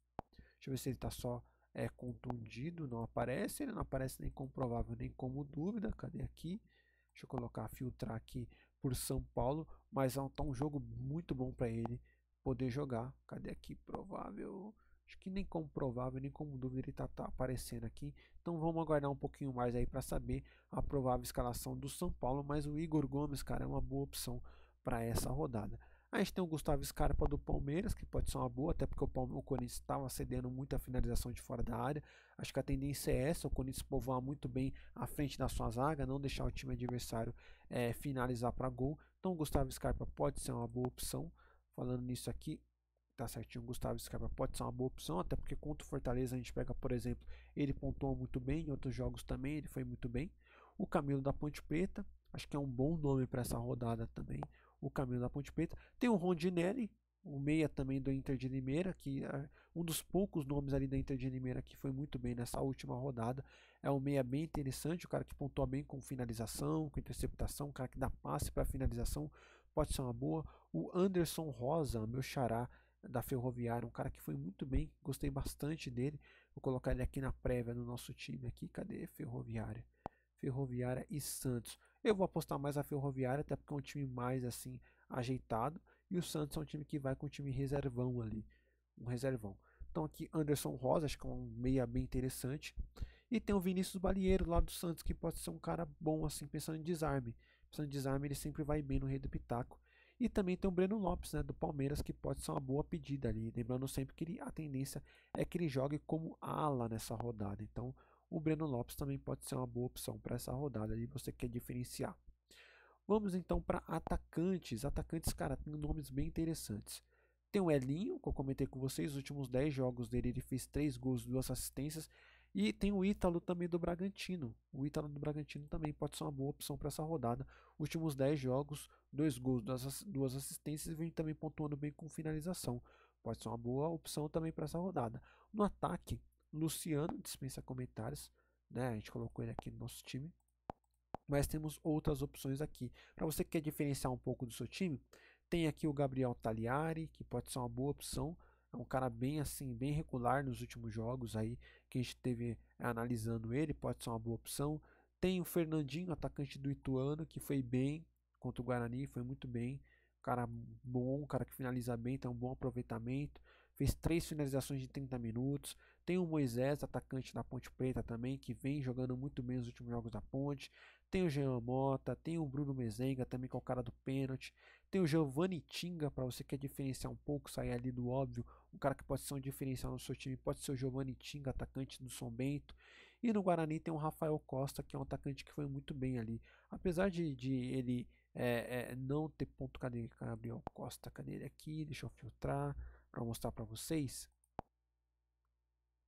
Deixa eu ver se ele está só é contundido, não aparece, ele não aparece nem como provável nem como dúvida. Cadê aqui? Deixa eu colocar, filtrar aqui por São Paulo, mas está é um jogo muito bom para ele poder jogar. Cadê aqui? Provável. Acho que nem como provável, nem como dúvida ele está tá aparecendo aqui. Então vamos aguardar um pouquinho mais aí para saber a provável escalação do São Paulo. Mas o Igor Gomes, cara, é uma boa opção para essa rodada. A gente tem o Gustavo Scarpa do Palmeiras, que pode ser uma boa, até porque o, Palmeiras, o Corinthians estava cedendo muita finalização de fora da área. Acho que a tendência é essa, o Corinthians povoar muito bem a frente da sua zaga, não deixar o time adversário é, finalizar para gol. Então o Gustavo Scarpa pode ser uma boa opção. Falando nisso aqui, tá certinho, o Gustavo Scarpa pode ser uma boa opção, até porque contra o Fortaleza a gente pega, por exemplo, ele pontuou muito bem, em outros jogos também ele foi muito bem. O Camilo da Ponte Preta, acho que é um bom nome para essa rodada também o caminho da Ponte Preta. Tem o Rondinelli, o meia também do Inter de Limeira, que é um dos poucos nomes ali da Inter de Limeira que foi muito bem nessa última rodada. É um meia bem interessante, o cara que pontua bem com finalização, com interceptação, o cara que dá passe para finalização, pode ser uma boa. O Anderson Rosa, meu xará da Ferroviária, um cara que foi muito bem, gostei bastante dele. Vou colocar ele aqui na prévia no nosso time aqui. Cadê Ferroviária? Ferroviária e Santos. Eu vou apostar mais a Ferroviária, até porque é um time mais assim ajeitado. E o Santos é um time que vai com um time reservão ali. Um reservão. Então aqui Anderson Rosa, acho que é um meia bem interessante. E tem o Vinícius Balieiro lá do Santos, que pode ser um cara bom, assim, pensando em desarme. Pensando em desarme, ele sempre vai bem no Rei do Pitaco. E também tem o Breno Lopes, né, do Palmeiras, que pode ser uma boa pedida ali. Lembrando sempre que ele, a tendência é que ele jogue como ala nessa rodada. Então, o Breno Lopes também pode ser uma boa opção para essa rodada e você quer diferenciar. Vamos então para atacantes. Atacantes, cara, tem nomes bem interessantes. Tem o Elinho, que eu comentei com vocês, os últimos 10 jogos dele ele fez 3 gols, 2 assistências. E tem o Ítalo também do Bragantino. O Ítalo do Bragantino também pode ser uma boa opção para essa rodada. Últimos 10 jogos, 2 gols, 2 assistências e vem também pontuando bem com finalização. Pode ser uma boa opção também para essa rodada. No ataque, Luciano dispensa comentários, né? A gente colocou ele aqui no nosso time. Mas temos outras opções aqui. Para você que quer diferenciar um pouco do seu time, tem aqui o Gabriel Tagliari, que pode ser uma boa opção. É um cara bem assim, bem regular nos últimos jogos aí que a gente teve eh, analisando ele, pode ser uma boa opção. Tem o Fernandinho, atacante do Ituano, que foi bem contra o Guarani, foi muito bem. Um cara bom, um cara que finaliza bem, tem um bom aproveitamento fez três finalizações de 30 minutos. Tem o Moisés, atacante da Ponte Preta também, que vem jogando muito bem os últimos jogos da Ponte. Tem o Jean Mota, tem o Bruno Mezenga também, que é o cara do pênalti. Tem o Giovanni Tinga, para você que quer é diferenciar um pouco, sair ali do óbvio. Um cara que pode ser um diferencial no seu time, pode ser o Giovanni Tinga, atacante do São Bento. E no Guarani tem o Rafael Costa, que é um atacante que foi muito bem ali. Apesar de, de ele é, é, não ter ponto. Cadê Gabriel Costa? Cadê ele aqui? Deixa eu filtrar para mostrar para vocês.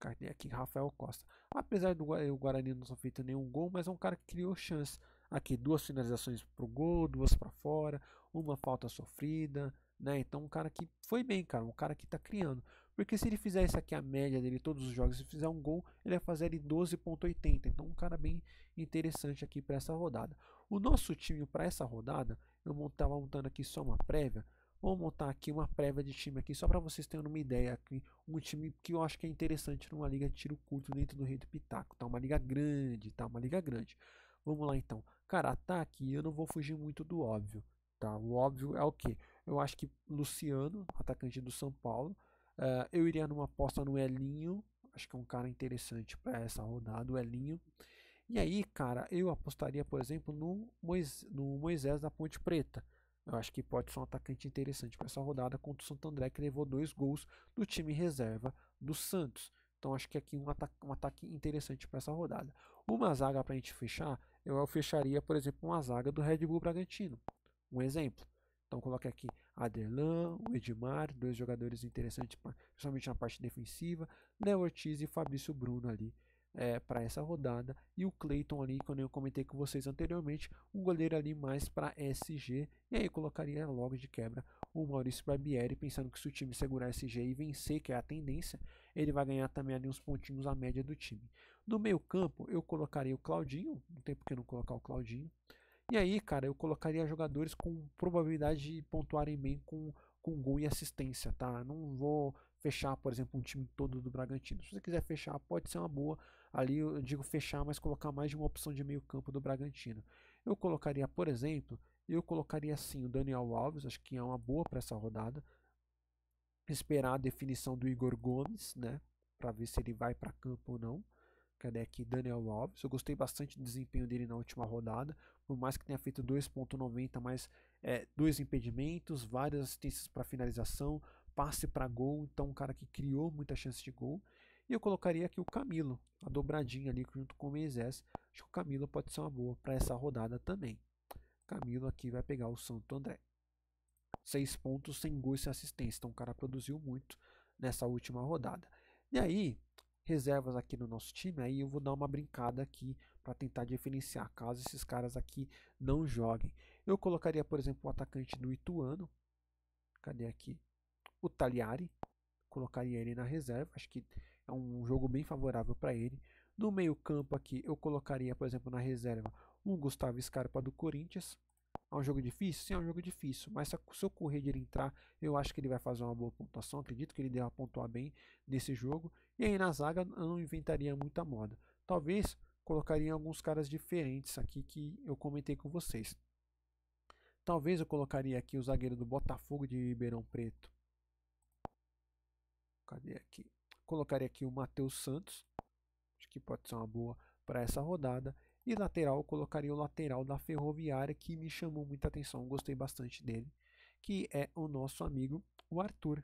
Cadê aqui? Rafael Costa. Apesar do o Guarani não ter feito nenhum gol, mas é um cara que criou chance. Aqui, duas finalizações para o gol, duas para fora, uma falta sofrida. Né? Então, um cara que foi bem, cara. Um cara que está criando. Porque se ele fizer isso aqui, a média dele, todos os jogos, se fizer um gol, ele vai fazer ele 12,80. Então, um cara bem interessante aqui para essa rodada. O nosso time para essa rodada, eu tava tá, montando aqui só uma prévia. Vou montar aqui uma prévia de time aqui, só para vocês terem uma ideia aqui. Um time que eu acho que é interessante numa liga de tiro curto dentro do Rei do Pitaco. Tá uma liga grande, tá uma liga grande. Vamos lá então. Cara, ataque, eu não vou fugir muito do óbvio, tá? O óbvio é o quê Eu acho que Luciano, atacante do São Paulo, uh, eu iria numa aposta no Elinho, acho que é um cara interessante para essa rodada, o Elinho. E aí, cara, eu apostaria, por exemplo, no, Moisés, no Moisés da Ponte Preta. Eu acho que pode ser um atacante interessante para essa rodada contra o Santo André, que levou dois gols do time reserva do Santos. Então acho que aqui um ataque, um ataque interessante para essa rodada. Uma zaga para a gente fechar, eu fecharia, por exemplo, uma zaga do Red Bull Bragantino. Um exemplo. Então coloque aqui Aderlan, o Edmar, dois jogadores interessantes, principalmente na parte defensiva, Léo Ortiz e Fabrício Bruno ali é, para essa rodada. E o Clayton ali, quando eu comentei com vocês anteriormente, um goleiro ali mais para SG. E aí colocaria logo de quebra o Maurício Barbieri, pensando que se o time segurar SG e vencer, que é a tendência, ele vai ganhar também ali uns pontinhos à média do time. No meio campo, eu colocaria o Claudinho, não tem por que não colocar o Claudinho. E aí, cara, eu colocaria jogadores com probabilidade de pontuarem bem com, com gol e assistência, tá? Não vou fechar, por exemplo, um time todo do Bragantino. Se você quiser fechar, pode ser uma boa, ali eu digo fechar, mas colocar mais de uma opção de meio campo do Bragantino. Eu colocaria, por exemplo, eu colocaria assim o Daniel Alves, acho que é uma boa para essa rodada. Esperar a definição do Igor Gomes, né? Para ver se ele vai para campo ou não. Cadê é aqui Daniel Alves? Eu gostei bastante do desempenho dele na última rodada, por mais que tenha feito 2,90, mas é, dois impedimentos, várias assistências para finalização, passe para gol. Então, um cara que criou muita chance de gol. E eu colocaria aqui o Camilo, a dobradinha ali junto com o Moisés. Acho que o Camilo pode ser uma boa para essa rodada também. Camilo aqui vai pegar o Santo André. Seis pontos sem gol e assistência. Então o cara produziu muito nessa última rodada. E aí, reservas aqui no nosso time, aí eu vou dar uma brincada aqui para tentar diferenciar, caso esses caras aqui não joguem. Eu colocaria, por exemplo, o atacante do Ituano. Cadê aqui? O Taliari. Colocaria ele na reserva. Acho que é um jogo bem favorável para ele. No meio-campo aqui, eu colocaria, por exemplo, na reserva, um Gustavo Scarpa do Corinthians. É um jogo difícil? Sim, é um jogo difícil. Mas se eu correr de ele entrar, eu acho que ele vai fazer uma boa pontuação. Acredito que ele deva pontuar bem nesse jogo. E aí na zaga, eu não inventaria muita moda. Talvez colocaria alguns caras diferentes aqui que eu comentei com vocês. Talvez eu colocaria aqui o zagueiro do Botafogo de Ribeirão Preto. Cadê aqui? Colocaria aqui o Matheus Santos, acho que pode ser uma boa para essa rodada. E lateral, colocaria o lateral da Ferroviária, que me chamou muita atenção, gostei bastante dele, que é o nosso amigo, o Arthur.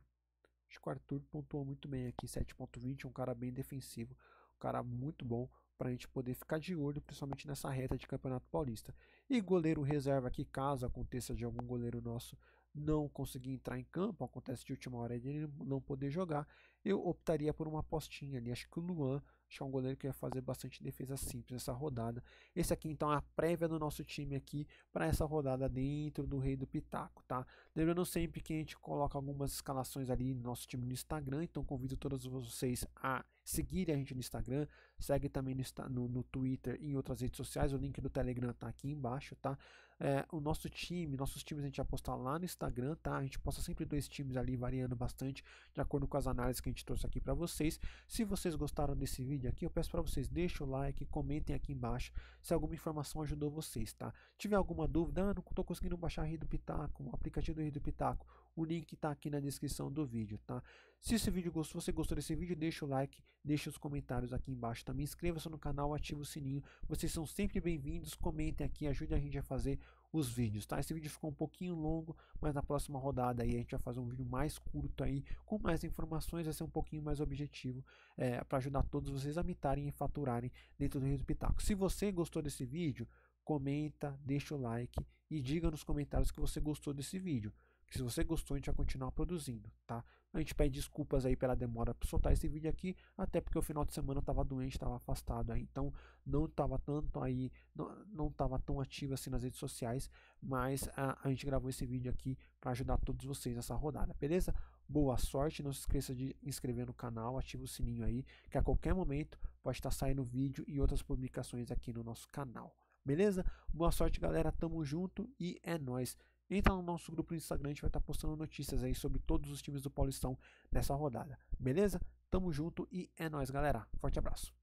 Acho que o Arthur pontuou muito bem aqui, 7.20, um cara bem defensivo, um cara muito bom para a gente poder ficar de olho, principalmente nessa reta de Campeonato Paulista. E goleiro reserva aqui, caso aconteça de algum goleiro nosso não conseguir entrar em campo, acontece de última hora ele não poder jogar, eu optaria por uma apostinha ali. Acho que o Luan, acho que é um goleiro que ia fazer bastante defesa simples nessa rodada. Esse aqui então é a prévia do nosso time aqui para essa rodada dentro do Rei do Pitaco, tá? Lembrando sempre que a gente coloca algumas escalações ali no nosso time no Instagram, então convido todos vocês a seguirem a gente no Instagram, segue também no, no, no Twitter e em outras redes sociais, o link do Telegram tá aqui embaixo, tá? É, o nosso time, nossos times a gente vai postar lá no Instagram, tá? A gente posta sempre dois times ali, variando bastante, de acordo com as análises que a gente trouxe aqui para vocês. Se vocês gostaram desse vídeo aqui, eu peço para vocês, deixem o like, comentem aqui embaixo se alguma informação ajudou vocês, tá? Tiver alguma dúvida, ah, não tô conseguindo baixar a Rede do Pitaco, o aplicativo do Rede do Pitaco, o link está aqui na descrição do vídeo, tá? Se esse vídeo gostou, se você gostou desse vídeo, deixa o like, deixa os comentários aqui embaixo também, tá? inscreva-se no canal, ative o sininho. Vocês são sempre bem-vindos, comentem aqui, ajude a gente a fazer os vídeos, tá? Esse vídeo ficou um pouquinho longo, mas na próxima rodada aí a gente vai fazer um vídeo mais curto aí, com mais informações, vai ser um pouquinho mais objetivo, é, para ajudar todos vocês a mitarem e faturarem dentro do Rio do Pitaco. Se você gostou desse vídeo, comenta, deixa o like e diga nos comentários que você gostou desse vídeo. Se você gostou, a gente vai continuar produzindo, tá? A gente pede desculpas aí pela demora para soltar esse vídeo aqui, até porque o final de semana eu tava doente, estava afastado aí, então não tava tanto aí, não, não tava tão ativo assim nas redes sociais, mas a, a gente gravou esse vídeo aqui para ajudar todos vocês nessa rodada, beleza? Boa sorte, não se esqueça de inscrever no canal, ativa o sininho aí, que a qualquer momento pode estar saindo vídeo e outras publicações aqui no nosso canal. Beleza? Boa sorte, galera. Tamo junto e é nós. Entra no nosso grupo no Instagram, a gente vai estar tá postando notícias aí sobre todos os times do Paulistão nessa rodada. Beleza? Tamo junto e é nóis, galera. Forte abraço.